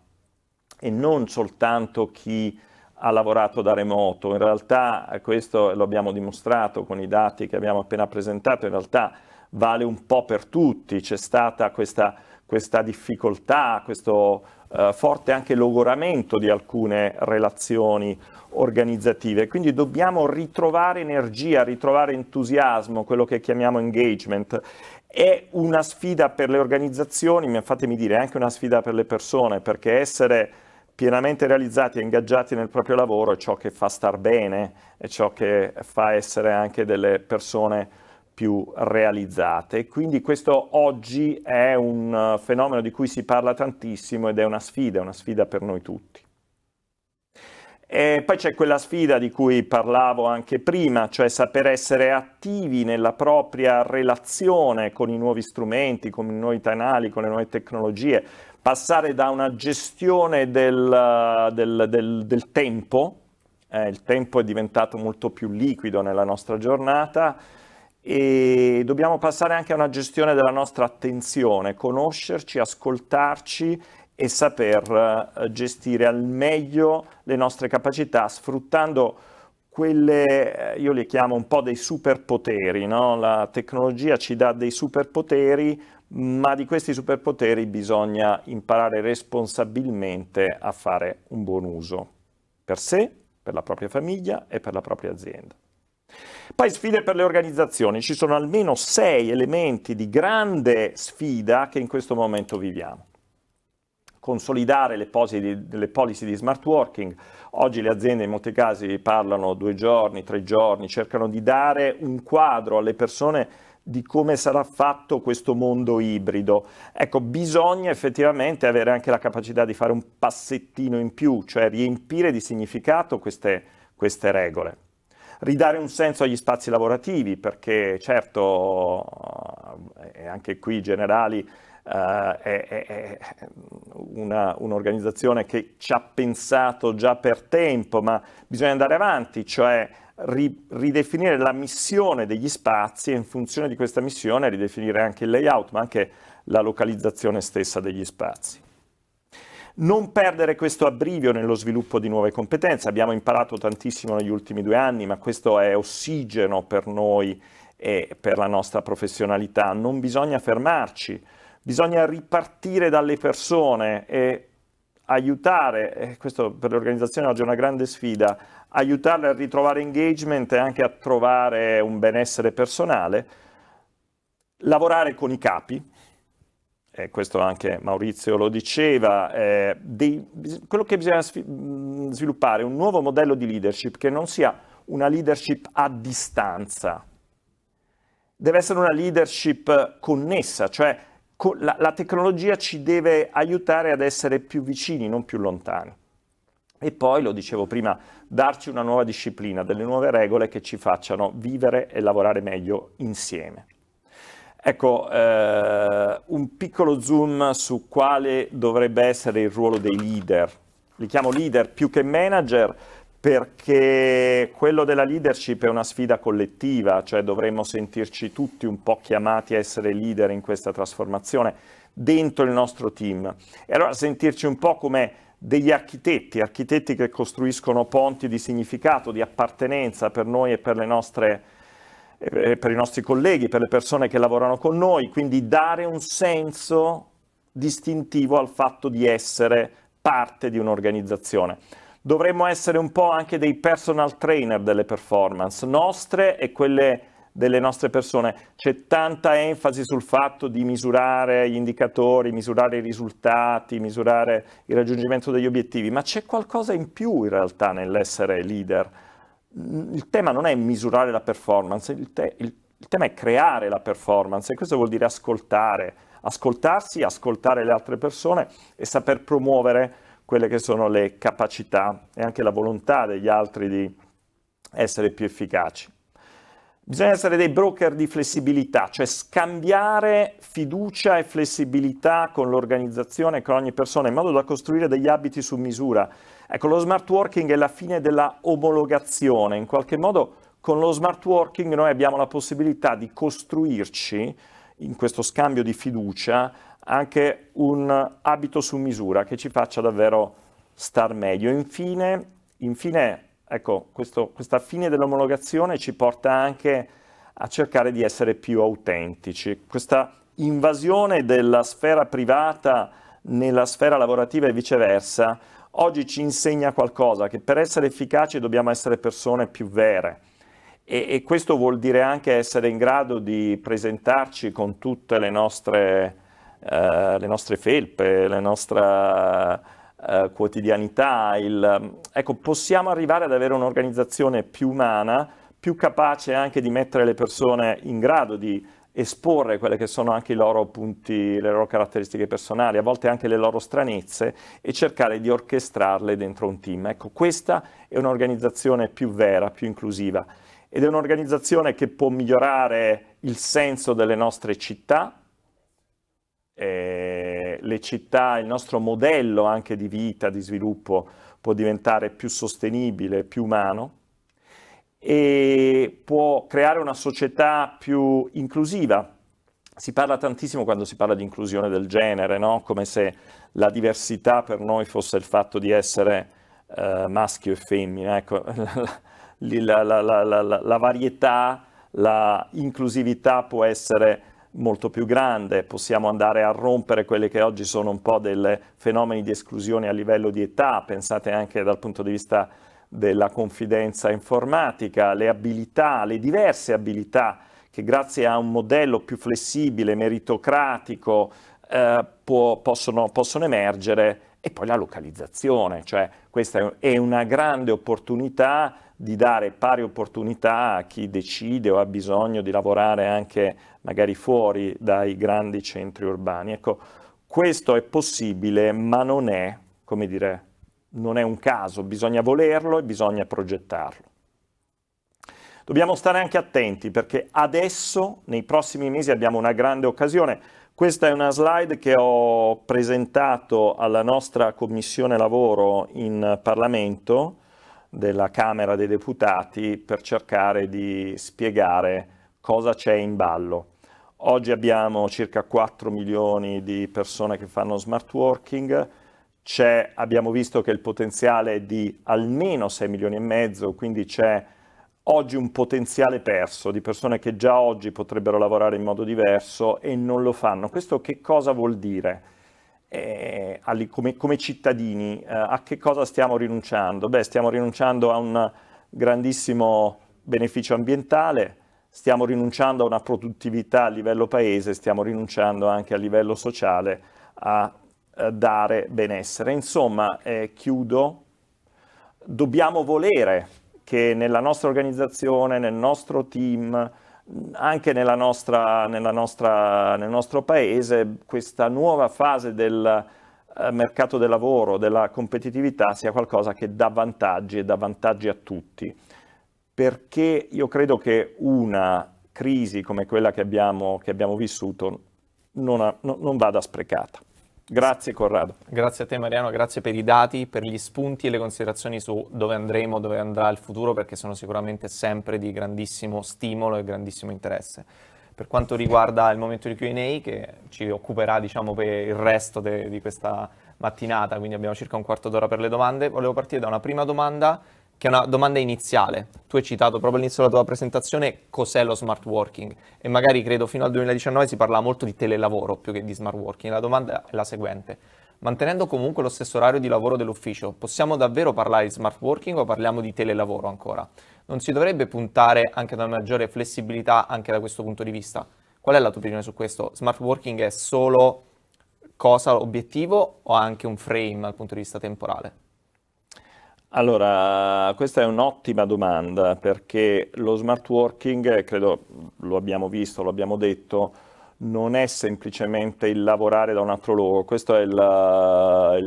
e non soltanto chi ha lavorato da remoto. In realtà questo lo abbiamo dimostrato con i dati che abbiamo appena presentato, in realtà vale un po' per tutti, c'è stata questa, questa difficoltà, questo eh, forte anche logoramento di alcune relazioni organizzative. Quindi dobbiamo ritrovare energia, ritrovare entusiasmo, quello che chiamiamo engagement. È una sfida per le organizzazioni, fatemi dire, è anche una sfida per le persone, perché essere pienamente realizzati e ingaggiati nel proprio lavoro è ciò che fa star bene, è ciò che fa essere anche delle persone più realizzate. Quindi questo oggi è un eh, fenomeno di cui si parla tantissimo ed è una sfida, una sfida per noi tutti. E poi c'è quella sfida di cui parlavo anche prima, cioè saper essere attivi nella propria relazione con i nuovi strumenti, con i nuovi canali, con le nuove tecnologie, passare da una gestione del, eh, del, del, del tempo, eh, il tempo è diventato molto più liquido nella nostra giornata, e dobbiamo passare anche a una gestione della nostra attenzione, conoscerci, ascoltarci e saper eh, gestire al meglio le nostre capacità sfruttando quelle, eh, io le chiamo un po' dei superpoteri, no? la tecnologia ci dà dei superpoteri, ma di questi superpoteri bisogna imparare responsabilmente a fare un buon uso, per sé, per la propria famiglia e per la propria azienda. Poi sfide per le organizzazioni, ci sono almeno sei elementi di grande sfida che in questo momento viviamo. Consolidare le, posi, le policy di smart working, oggi le aziende in molti casi parlano due giorni, tre giorni, cercano di dare un quadro alle persone di come sarà fatto questo mondo ibrido. Ecco, bisogna effettivamente avere anche la capacità di fare un passettino in più, cioè riempire di significato queste, queste regole ridare un senso agli spazi lavorativi, perché certo, eh, e anche qui generali, Uh, è, è una, un'organizzazione che ci ha pensato già per tempo, ma bisogna andare avanti, cioè ri, ridefinire la missione degli spazi e in funzione di questa missione ridefinire anche il layout, ma anche la localizzazione stessa degli spazi non perdere questo abbrivio nello sviluppo di nuove competenze. Abbiamo imparato tantissimo negli ultimi due anni, ma questo è ossigeno per noi e per la nostra professionalità. Non bisogna fermarci, bisogna ripartire dalle persone e aiutare, e questo per l'organizzazione oggi è una grande sfida, aiutarle a ritrovare engagement e anche a trovare un benessere personale, lavorare con i capi, eh, questo anche Maurizio lo diceva, eh, dei, quello che bisogna mm, sviluppare è un nuovo modello di leadership che non sia una leadership a distanza, deve essere una leadership connessa, cioè co la, la tecnologia ci deve aiutare ad essere più vicini, non più lontani. E poi, lo dicevo prima, darci una nuova disciplina, delle nuove regole che ci facciano vivere e lavorare meglio insieme. Ecco, eh, un piccolo zoom su quale dovrebbe essere il ruolo dei leader. Li chiamo leader più che manager perché quello della leadership è una sfida collettiva, cioè dovremmo sentirci tutti un po' chiamati a essere leader in questa trasformazione dentro il nostro team. E allora sentirci un po' come degli architetti, architetti che costruiscono ponti di significato, di appartenenza per noi e per le nostre eh, per i nostri colleghi, per le persone che lavorano con noi, quindi dare un senso distintivo al fatto di essere parte di un'organizzazione. Dovremmo essere un po' anche dei personal trainer delle performance nostre e quelle delle nostre persone. C'è tanta enfasi sul fatto di misurare gli indicatori, misurare i risultati, misurare il raggiungimento degli obiettivi, ma c'è qualcosa in più in realtà nell'essere leader Mm, il tema non è misurare la performance, il, te, il, il tema è creare la performance e questo vuol dire ascoltare, ascoltarsi, ascoltare le altre persone e saper promuovere quelle che sono le capacità e anche la volontà degli altri di essere più efficaci. Bisogna essere dei broker di flessibilità, cioè scambiare fiducia e flessibilità con l'organizzazione, con ogni persona, in modo da costruire degli abiti su misura. Ecco, lo smart working è la fine della omologazione, in qualche modo con lo smart working noi abbiamo la possibilità di costruirci in questo scambio di fiducia anche un abito su misura che ci faccia davvero star meglio. Infine, infine ecco, questo, questa fine dell'omologazione ci porta anche a cercare di essere più autentici. Questa invasione della sfera privata nella sfera lavorativa e viceversa oggi ci insegna qualcosa, che per essere efficaci dobbiamo essere persone più vere. E, e questo vuol dire anche essere in grado di presentarci con tutte le nostre, eh, le nostre felpe, la nostra eh, quotidianità. Il, ecco, possiamo arrivare ad avere un'organizzazione più umana, più capace anche di mettere le persone in grado di esporre quelle che sono anche i loro punti, le loro caratteristiche personali, a volte anche le loro stranezze e cercare di orchestrarle dentro un team. Ecco, questa è un'organizzazione più vera, più inclusiva ed è un'organizzazione che può migliorare il senso delle nostre città, eh, le città, il nostro modello anche di vita, di sviluppo può diventare più sostenibile, più umano e può creare una società più inclusiva. Si parla tantissimo quando si parla di inclusione del genere, no? come se la diversità per noi fosse il fatto di essere eh, maschio e femmina. Ecco, la, la, la, la varietà, la inclusività può essere molto più grande, possiamo andare a rompere quelli che oggi sono un po' dei fenomeni di esclusione a livello di età, pensate anche dal punto di vista della confidenza informatica, le abilità, le diverse abilità che grazie a un modello più flessibile, meritocratico, eh, può, possono, possono emergere e poi la localizzazione, cioè questa è una grande opportunità di dare pari opportunità a chi decide o ha bisogno di lavorare anche magari fuori dai grandi centri urbani. Ecco, questo è possibile, ma non è, come dire, non è un caso, bisogna volerlo e bisogna progettarlo. Dobbiamo stare anche attenti perché adesso, nei prossimi mesi, abbiamo una grande occasione. Questa è una slide che ho presentato alla nostra commissione lavoro in Parlamento della Camera dei Deputati per cercare di spiegare cosa c'è in ballo. Oggi abbiamo circa 4 milioni di persone che fanno smart working, abbiamo visto che il potenziale è di almeno 6 milioni e mezzo, quindi c'è oggi un potenziale perso di persone che già oggi potrebbero lavorare in modo diverso e non lo fanno. Questo che cosa vuol dire? Eh, come, come, cittadini eh, a che cosa stiamo rinunciando? Beh, stiamo rinunciando a un grandissimo beneficio ambientale, stiamo rinunciando a una produttività a livello paese, stiamo rinunciando anche a livello sociale a eh, dare benessere. Insomma, eh, chiudo, dobbiamo volere che nella nostra organizzazione, nel nostro team, anche nella nostra, nella nostra, nel nostro paese, questa nuova fase del eh, mercato del lavoro, della competitività, sia qualcosa che dà vantaggi e dà vantaggi a tutti. Perché io credo che una crisi come quella che abbiamo, che abbiamo vissuto non, ha, no, non vada sprecata. Grazie Corrado. Grazie a te Mariano, grazie per i dati, per gli spunti e le considerazioni su dove andremo, dove andrà il futuro, perché sono sicuramente sempre di grandissimo stimolo e grandissimo interesse. Per quanto riguarda il momento di QA, che ci occuperà diciamo, per il resto de- di questa mattinata, quindi abbiamo circa un quarto d'ora per le domande, volevo partire da una prima domanda che è una domanda iniziale. Tu hai citato proprio all'inizio della tua presentazione cos'è lo smart working e magari credo fino al 2019 si parlava molto di telelavoro più che di smart working. La domanda è la seguente. Mantenendo comunque lo stesso orario di lavoro dell'ufficio, possiamo davvero parlare di smart working o parliamo di telelavoro ancora? Non si dovrebbe puntare anche ad una maggiore flessibilità anche da questo punto di vista? Qual è la tua opinione su questo? Smart working è solo cosa obiettivo o anche un frame dal punto di vista temporale? Allora, questa è un'ottima domanda perché lo smart working, credo lo abbiamo visto, lo abbiamo detto, non è semplicemente il lavorare da un altro luogo, questo è il,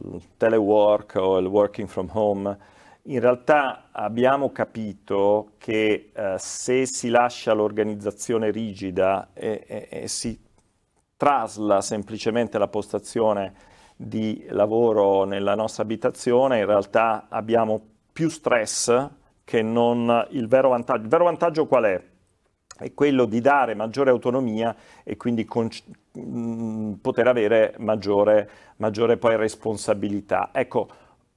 il telework o il working from home. In realtà abbiamo capito che eh, se si lascia l'organizzazione rigida e, e, e si trasla semplicemente la postazione di lavoro nella nostra abitazione, in realtà abbiamo più stress che non il vero vantaggio. Il vero vantaggio qual è? È quello di dare maggiore autonomia e quindi con, mh, mm, poter avere maggiore, maggiore poi responsabilità. Ecco,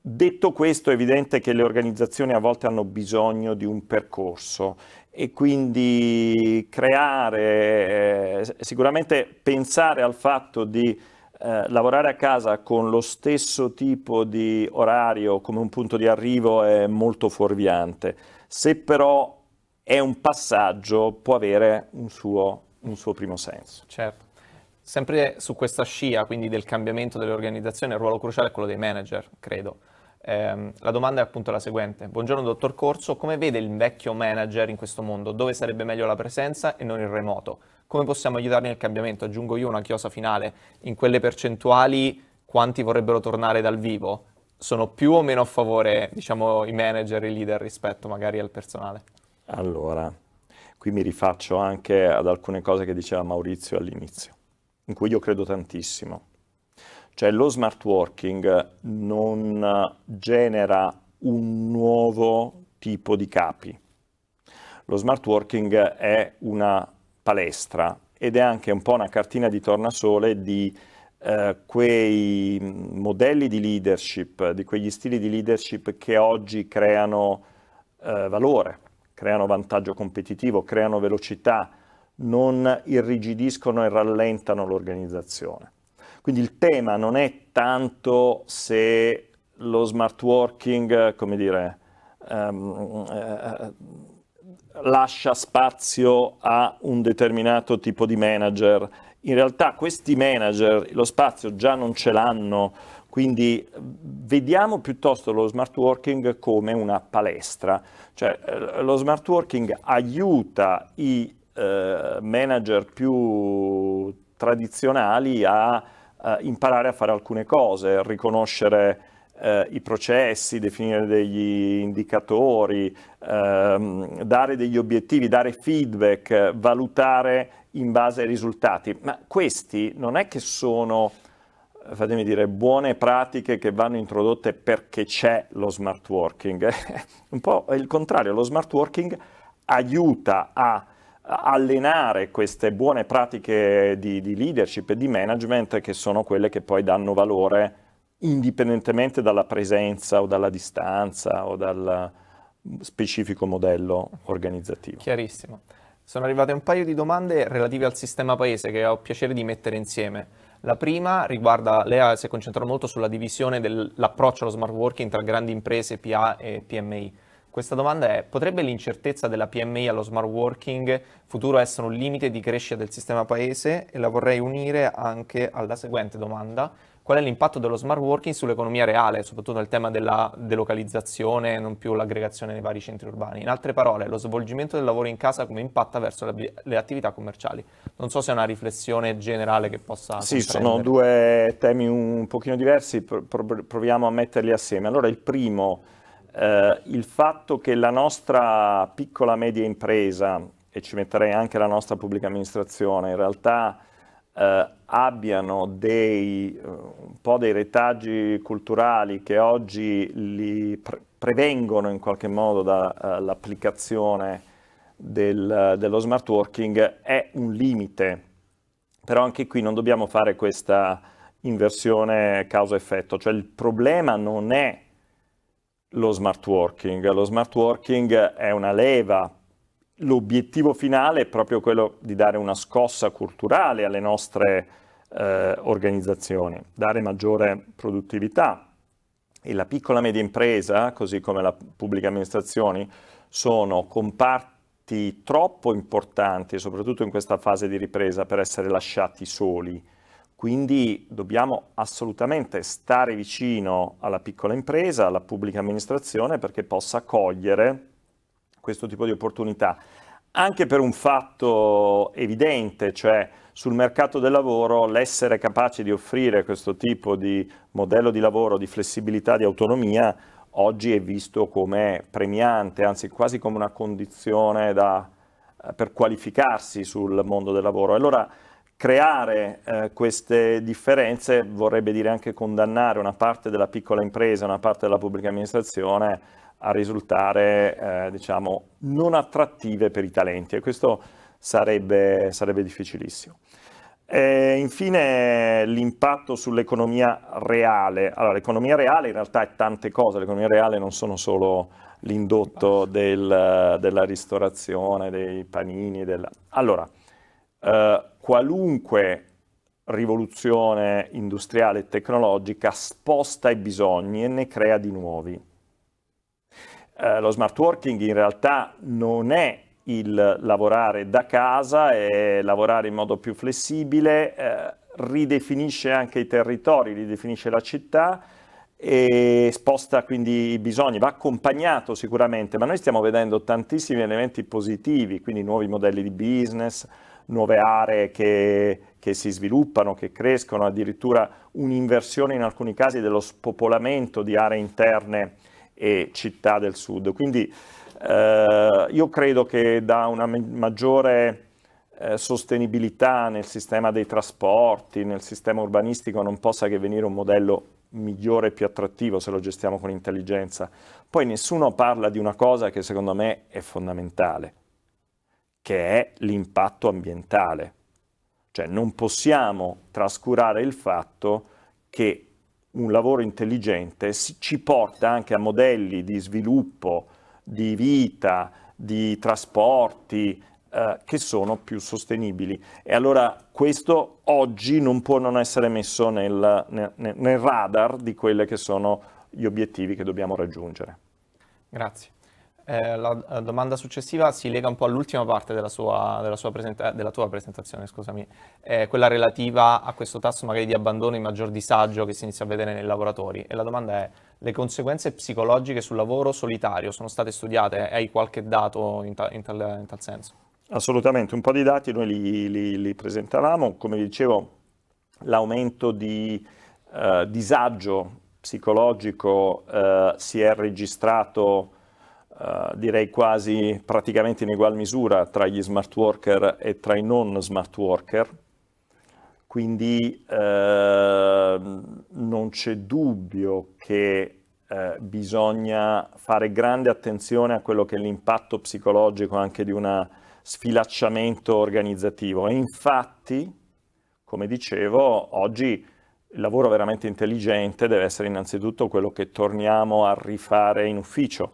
Detto questo, è evidente che le organizzazioni a volte hanno bisogno di un percorso e quindi creare, eh, sicuramente pensare al fatto di eh, lavorare a casa con lo stesso tipo di orario come un punto di arrivo è molto fuorviante. Se però è un passaggio, può avere un suo, un suo primo senso. Certo. Sempre su questa scia, quindi del cambiamento dell'organizzazione, il ruolo cruciale è quello dei manager, credo. Ehm, la domanda è appunto la seguente. Buongiorno dottor Corso, come vede il vecchio manager in questo mondo? Dove sarebbe meglio la presenza e non il remoto? Come possiamo aiutarli nel cambiamento? Aggiungo io una chiosa finale. In quelle percentuali quanti vorrebbero tornare dal vivo? Sono più o meno a favore, diciamo, i manager, i leader rispetto magari al personale? Allora, qui mi rifaccio anche ad alcune cose che diceva Maurizio all'inizio, in cui io credo tantissimo cioè lo smart working non genera un nuovo tipo di capi. Lo smart working è una palestra ed è anche un po' una cartina di tornasole di eh, quei modelli di leadership, di quegli stili di leadership che oggi creano eh, valore, creano vantaggio competitivo, creano velocità, non irrigidiscono e rallentano l'organizzazione. Quindi il tema non è tanto se lo smart working, come dire, um, eh, lascia spazio a un determinato tipo di manager. In realtà questi manager lo spazio già non ce l'hanno, quindi vediamo piuttosto lo smart working come una palestra, cioè eh, lo smart working aiuta i eh, manager più tradizionali a eh, imparare a fare alcune cose, riconoscere eh, i processi, definire degli indicatori, ehm, dare degli obiettivi, dare feedback, valutare in base ai risultati. Ma questi non è che sono, fatemi dire, buone pratiche che vanno introdotte perché c'è lo smart working. un po' il contrario, lo smart working aiuta a allenare queste buone pratiche di, di leadership e di management che sono quelle che poi danno valore indipendentemente dalla presenza o dalla distanza o dal specifico modello organizzativo. Chiarissimo. Sono arrivate un paio di domande relative al sistema paese che ho piacere di mettere insieme. La prima riguarda, Lea si è concentrato molto sulla divisione dell'approccio allo smart working tra grandi imprese, PA e PMI. Questa domanda è, potrebbe l'incertezza della PMI allo smart working futuro essere un limite di crescita del sistema paese? E la vorrei unire anche alla seguente domanda, qual è l'impatto dello smart working sull'economia reale, soprattutto nel tema della delocalizzazione, e non più l'aggregazione nei vari centri urbani. In altre parole, lo svolgimento del lavoro in casa come impatta verso le, attività commerciali. Non so se è una riflessione generale che possa... Sì, sono due temi un pochino diversi, proviamo a metterli assieme. Allora, il primo eh, il fatto che la nostra piccola media impresa, e ci metterei anche la nostra pubblica amministrazione, in realtà eh, abbiano dei, eh, un po' dei retaggi culturali che oggi li pre prevengono in qualche modo dall'applicazione eh, del, dello smart working è un limite. Però anche qui non dobbiamo fare questa inversione causa-effetto, cioè il problema non è lo smart working. Lo smart working è una leva. L'obiettivo finale è proprio quello di dare una scossa culturale alle nostre eh, organizzazioni, dare maggiore produttività. E la piccola e media impresa, così come la pubblica amministrazione, sono comparti troppo importanti, soprattutto in questa fase di ripresa, per essere lasciati soli quindi dobbiamo assolutamente stare vicino alla piccola impresa, alla pubblica amministrazione perché possa cogliere questo tipo di opportunità. Anche per un fatto evidente, cioè sul mercato del lavoro l'essere capace di offrire questo tipo di modello di lavoro, di flessibilità, di autonomia, oggi è visto come premiante, anzi quasi come una condizione da, eh, per qualificarsi sul mondo del lavoro. Allora, creare eh, queste differenze vorrebbe dire anche condannare una parte della piccola impresa, una parte della pubblica amministrazione a risultare eh, diciamo, non attrattive per i talenti e questo sarebbe, sarebbe difficilissimo. E infine l'impatto sull'economia reale. Allora, l'economia reale in realtà è tante cose, l'economia reale non sono solo l'indotto del, della ristorazione, dei panini, della... Allora, eh, qualunque rivoluzione industriale e tecnologica sposta i bisogni e ne crea di nuovi. Eh, lo smart working in realtà non è il lavorare da casa è lavorare in modo più flessibile, eh, ridefinisce anche i territori, ridefinisce la città e sposta quindi i bisogni, va accompagnato sicuramente, ma noi stiamo vedendo tantissimi elementi positivi, quindi nuovi modelli di business, nuove aree che, che si sviluppano, che crescono, addirittura un'inversione in alcuni casi dello spopolamento di aree interne e città del sud. Quindi eh, io credo che da una maggiore eh, sostenibilità nel sistema dei trasporti, nel sistema urbanistico, non possa che venire un modello migliore e più attrattivo se lo gestiamo con intelligenza. Poi nessuno parla di una cosa che secondo me è fondamentale, che è l'impatto ambientale. Cioè non possiamo trascurare il fatto che un lavoro intelligente ci porta anche a modelli di sviluppo, di vita, di trasporti eh, che sono più sostenibili. E allora questo oggi non può non essere messo nel, nel, nel radar di quelli che sono gli obiettivi che dobbiamo raggiungere. Grazie eh, la, domanda successiva si lega un po' all'ultima parte della, sua, della, sua presenta- eh, della tua presentazione, scusami, eh, quella relativa a questo tasso magari di abbandono e maggior disagio che si inizia a vedere nei lavoratori. E la domanda è, le conseguenze psicologiche sul lavoro solitario sono state studiate? Hai qualche dato in, ta- in, tal, in tal, senso? Assolutamente, un po' di dati noi li, li, li presentavamo, come dicevo l'aumento di eh, disagio psicologico eh, si è registrato eh, direi quasi praticamente in egual misura tra gli smart worker e tra i non smart worker, quindi uh, non c'è dubbio che uh, bisogna fare grande attenzione a quello che è l'impatto psicologico anche di un sfilacciamento organizzativo e infatti, come dicevo, oggi il lavoro veramente intelligente deve essere innanzitutto quello che torniamo a rifare in ufficio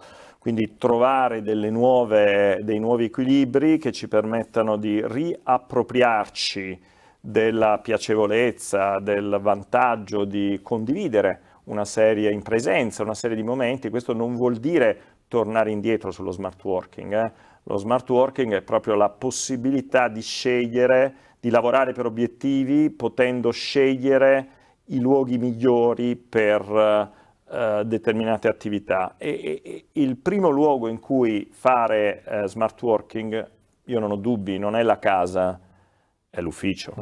quindi trovare nuove, dei nuovi equilibri che ci permettano di riappropriarci della piacevolezza, del vantaggio di condividere una serie in presenza, una serie di momenti. Questo non vuol dire tornare indietro sullo smart working. Eh? Lo smart working è proprio la possibilità di scegliere, di lavorare per obiettivi, potendo scegliere i luoghi migliori per eh, eh, determinate attività. E, e, il primo luogo in cui fare eh, smart working, io non ho dubbi, non è la casa, è l'ufficio.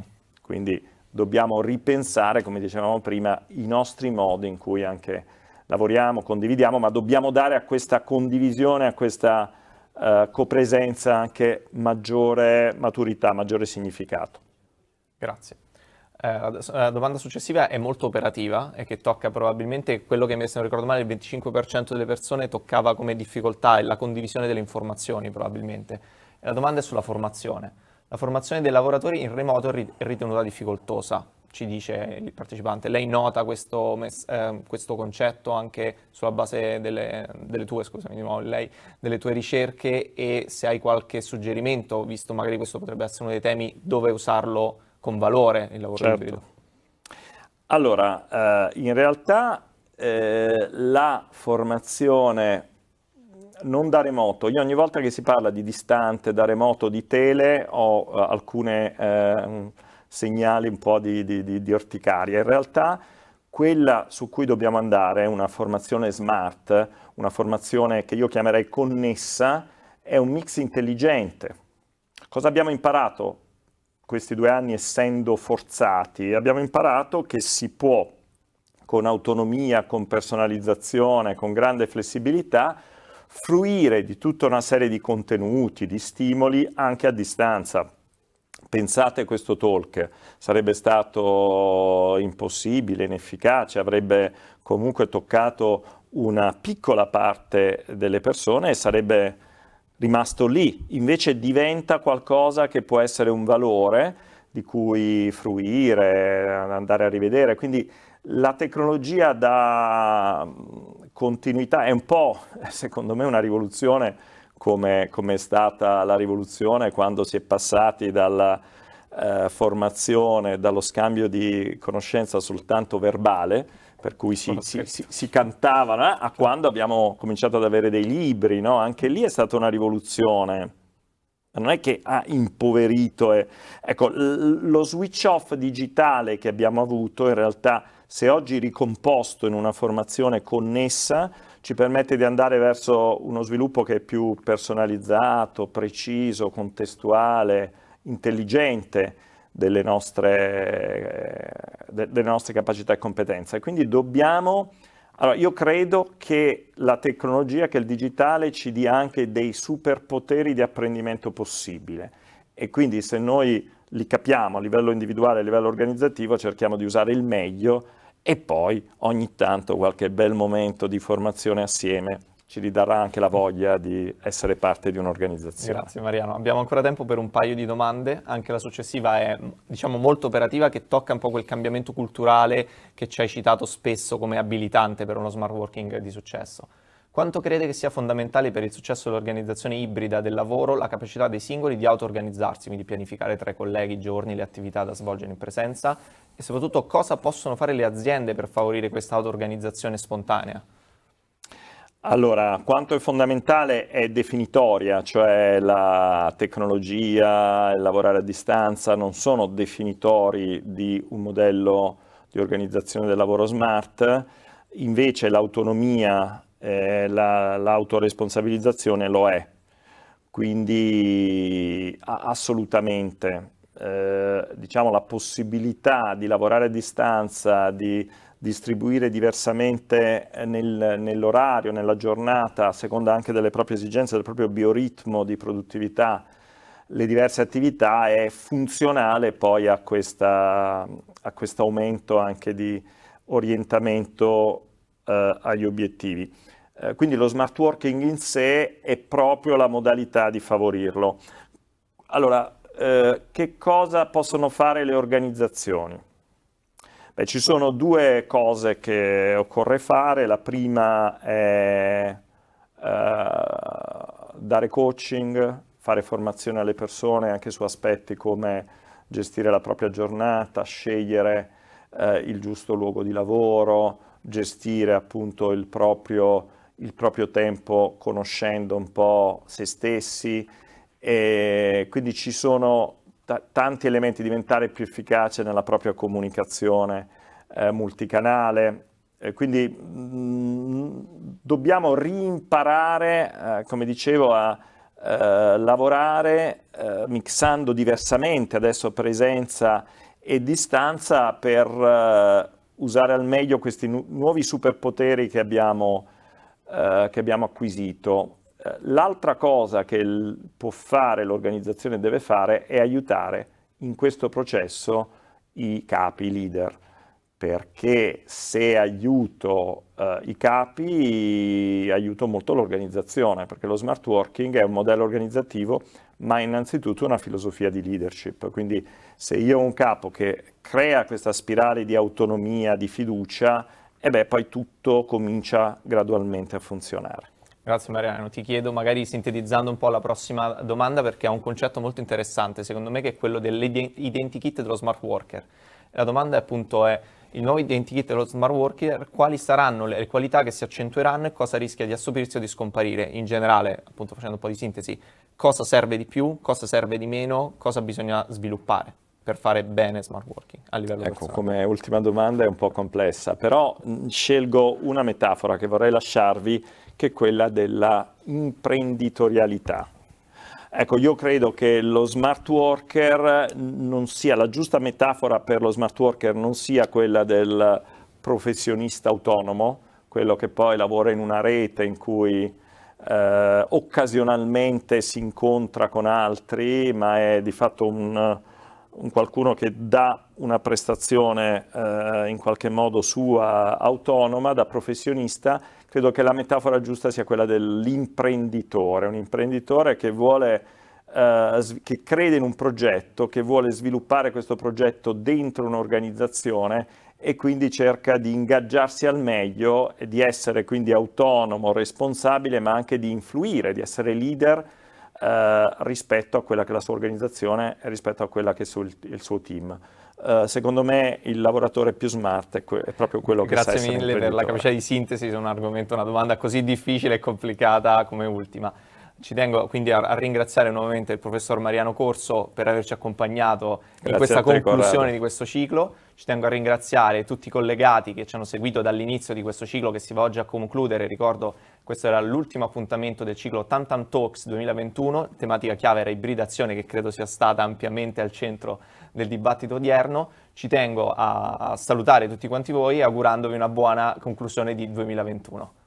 Quindi dobbiamo ripensare, come dicevamo prima, i nostri modi in cui anche lavoriamo, condividiamo, ma dobbiamo dare a questa condivisione, a questa eh, copresenza anche maggiore maturità, maggiore significato. Grazie. Eh, la domanda successiva è molto operativa e che tocca probabilmente quello che, se non ricordo male, il 25% delle persone toccava come difficoltà, è la condivisione delle informazioni probabilmente. La domanda è sulla formazione. La formazione dei lavoratori in remoto è ritenuta difficoltosa, ci dice il partecipante. Lei nota questo, eh, questo concetto anche sulla base delle, delle, tue, scusami, nuovo, lei, delle tue ricerche e se hai qualche suggerimento, visto magari questo potrebbe essere uno dei temi dove usarlo con valore il lavoro certo. individuo. Allora, eh, in realtà eh, la formazione non da remoto, io ogni volta che si parla di distante, da remoto, di tele, ho eh, alcune ehm, segnali un po' di, di, di, di orticaria. In realtà quella su cui dobbiamo andare una formazione smart, una formazione che io chiamerei connessa, è un mix intelligente. Cosa abbiamo imparato? questi due anni essendo forzati, abbiamo imparato che si può con autonomia, con personalizzazione, con grande flessibilità, fruire di tutta una serie di contenuti, di stimoli anche a distanza. Pensate a questo talk, sarebbe stato impossibile, inefficace, avrebbe comunque toccato una piccola parte delle persone e sarebbe rimasto lì, invece diventa qualcosa che può essere un valore di cui fruire, andare a rivedere. Quindi la tecnologia dà continuità, è un po', secondo me, una rivoluzione come, come è stata la rivoluzione quando si è passati dalla eh, formazione, dallo scambio di conoscenza soltanto verbale per cui si, si, si, si cantavano, eh? a quando abbiamo cominciato ad avere dei libri, no? anche lì è stata una rivoluzione. Non è che ha impoverito. E... Eh. Ecco, lo switch off digitale che abbiamo avuto, in realtà, se oggi ricomposto in una formazione connessa, ci permette di andare verso uno sviluppo che è più personalizzato, preciso, contestuale, intelligente delle nostre, de, delle nostre capacità e competenze. Quindi dobbiamo, allora io credo che la tecnologia, che il digitale ci dia anche dei superpoteri di apprendimento possibile e quindi se noi li capiamo a livello individuale, a livello organizzativo, cerchiamo di usare il meglio e poi ogni tanto qualche bel momento di formazione assieme ci ridarà anche la voglia di essere parte di un'organizzazione. Grazie Mariano. Abbiamo ancora tempo per un paio di domande, anche la successiva è diciamo, molto operativa che tocca un po' quel cambiamento culturale che ci hai citato spesso come abilitante per uno smart working di successo. Quanto crede che sia fondamentale per il successo dell'organizzazione ibrida del lavoro la capacità dei singoli di auto-organizzarsi, quindi pianificare tra i colleghi i giorni, le attività da svolgere in presenza e soprattutto cosa possono fare le aziende per favorire questa auto-organizzazione spontanea? Allora, quanto è fondamentale è definitoria, cioè la tecnologia, il lavorare a distanza non sono definitori di un modello di organizzazione del lavoro smart, invece l'autonomia, eh, la, l'autoresponsabilizzazione lo è. Quindi assolutamente, eh, diciamo, la possibilità di lavorare a distanza, di distribuire diversamente eh, nel, nell'orario, nella giornata, a seconda anche delle proprie esigenze, del proprio bioritmo di produttività, le diverse attività è funzionale poi a questo aumento anche di orientamento eh, agli obiettivi. Eh, quindi lo smart working in sé è proprio la modalità di favorirlo. Allora, eh, che cosa possono fare le organizzazioni? Beh, ci sono due cose che occorre fare. La prima è eh, dare coaching, fare formazione alle persone anche su aspetti come gestire la propria giornata, scegliere eh, il giusto luogo di lavoro, gestire appunto il proprio, il proprio tempo conoscendo un po' se stessi. E quindi ci sono tanti elementi, diventare più efficace nella propria comunicazione eh, multicanale. Eh, quindi mh, mm, dobbiamo rimparare, eh, come dicevo, a eh, lavorare eh, mixando diversamente adesso presenza e distanza per eh, usare al meglio questi nu- nuovi superpoteri che abbiamo, che abbiamo acquisito. L'altra cosa che può fare l'organizzazione deve fare è aiutare in questo processo i capi, i leader, perché se aiuto eh, i capi aiuto molto l'organizzazione, perché lo smart working è un modello organizzativo, ma innanzitutto una filosofia di leadership. Quindi se io ho un capo che crea questa spirale di autonomia, di fiducia, e eh beh, poi tutto comincia gradualmente a funzionare. Grazie Mariano, ti chiedo magari sintetizzando un po' la prossima domanda perché ha un concetto molto interessante secondo me che è quello dell'identikit dello smart worker. La domanda appunto è il nuovo identikit dello smart worker, quali saranno le qualità che si accentueranno e cosa rischia di assopirsi o di scomparire? In generale, appunto facendo un po' di sintesi, cosa serve di più, cosa serve di meno, cosa bisogna sviluppare? per fare bene smart working a livello ecco, personale. come ultima domanda è un po' complessa, però scelgo una metafora che vorrei lasciarvi che è quella della imprenditorialità. Ecco, io credo che lo smart worker non sia, la giusta metafora per lo smart worker non sia quella del professionista autonomo, quello che poi lavora in una rete in cui eh, occasionalmente si incontra con altri, ma è di fatto un, un qualcuno che dà una prestazione eh, in qualche modo sua, autonoma, da professionista, credo che la metafora giusta sia quella dell'imprenditore, un imprenditore che vuole eh, che crede in un progetto, che vuole sviluppare questo progetto dentro un'organizzazione e quindi cerca di ingaggiarsi al meglio, e di essere quindi autonomo, responsabile, ma anche di influire, di essere leader eh, rispetto a quella che è la sua organizzazione e rispetto a quella che è il suo team. Eh, secondo me il lavoratore più smart è, que- è proprio quello che Grazie sa mille per la capacità di sintesi su un argomento, una domanda così difficile e complicata come ultima. Ci tengo quindi a, a ringraziare nuovamente il professor Mariano Corso per averci accompagnato Grazie in questa conclusione di questo ciclo. Ci tengo a ringraziare tutti i collegati che ci hanno seguito dall'inizio di questo ciclo che si va oggi a concludere. Ricordo questo era l'ultimo appuntamento del ciclo Tantan Talks 2021, tematica chiave era ibridazione che credo sia stata ampiamente al centro del dibattito odierno. Ci tengo a salutare tutti quanti voi augurandovi una buona conclusione di 2021.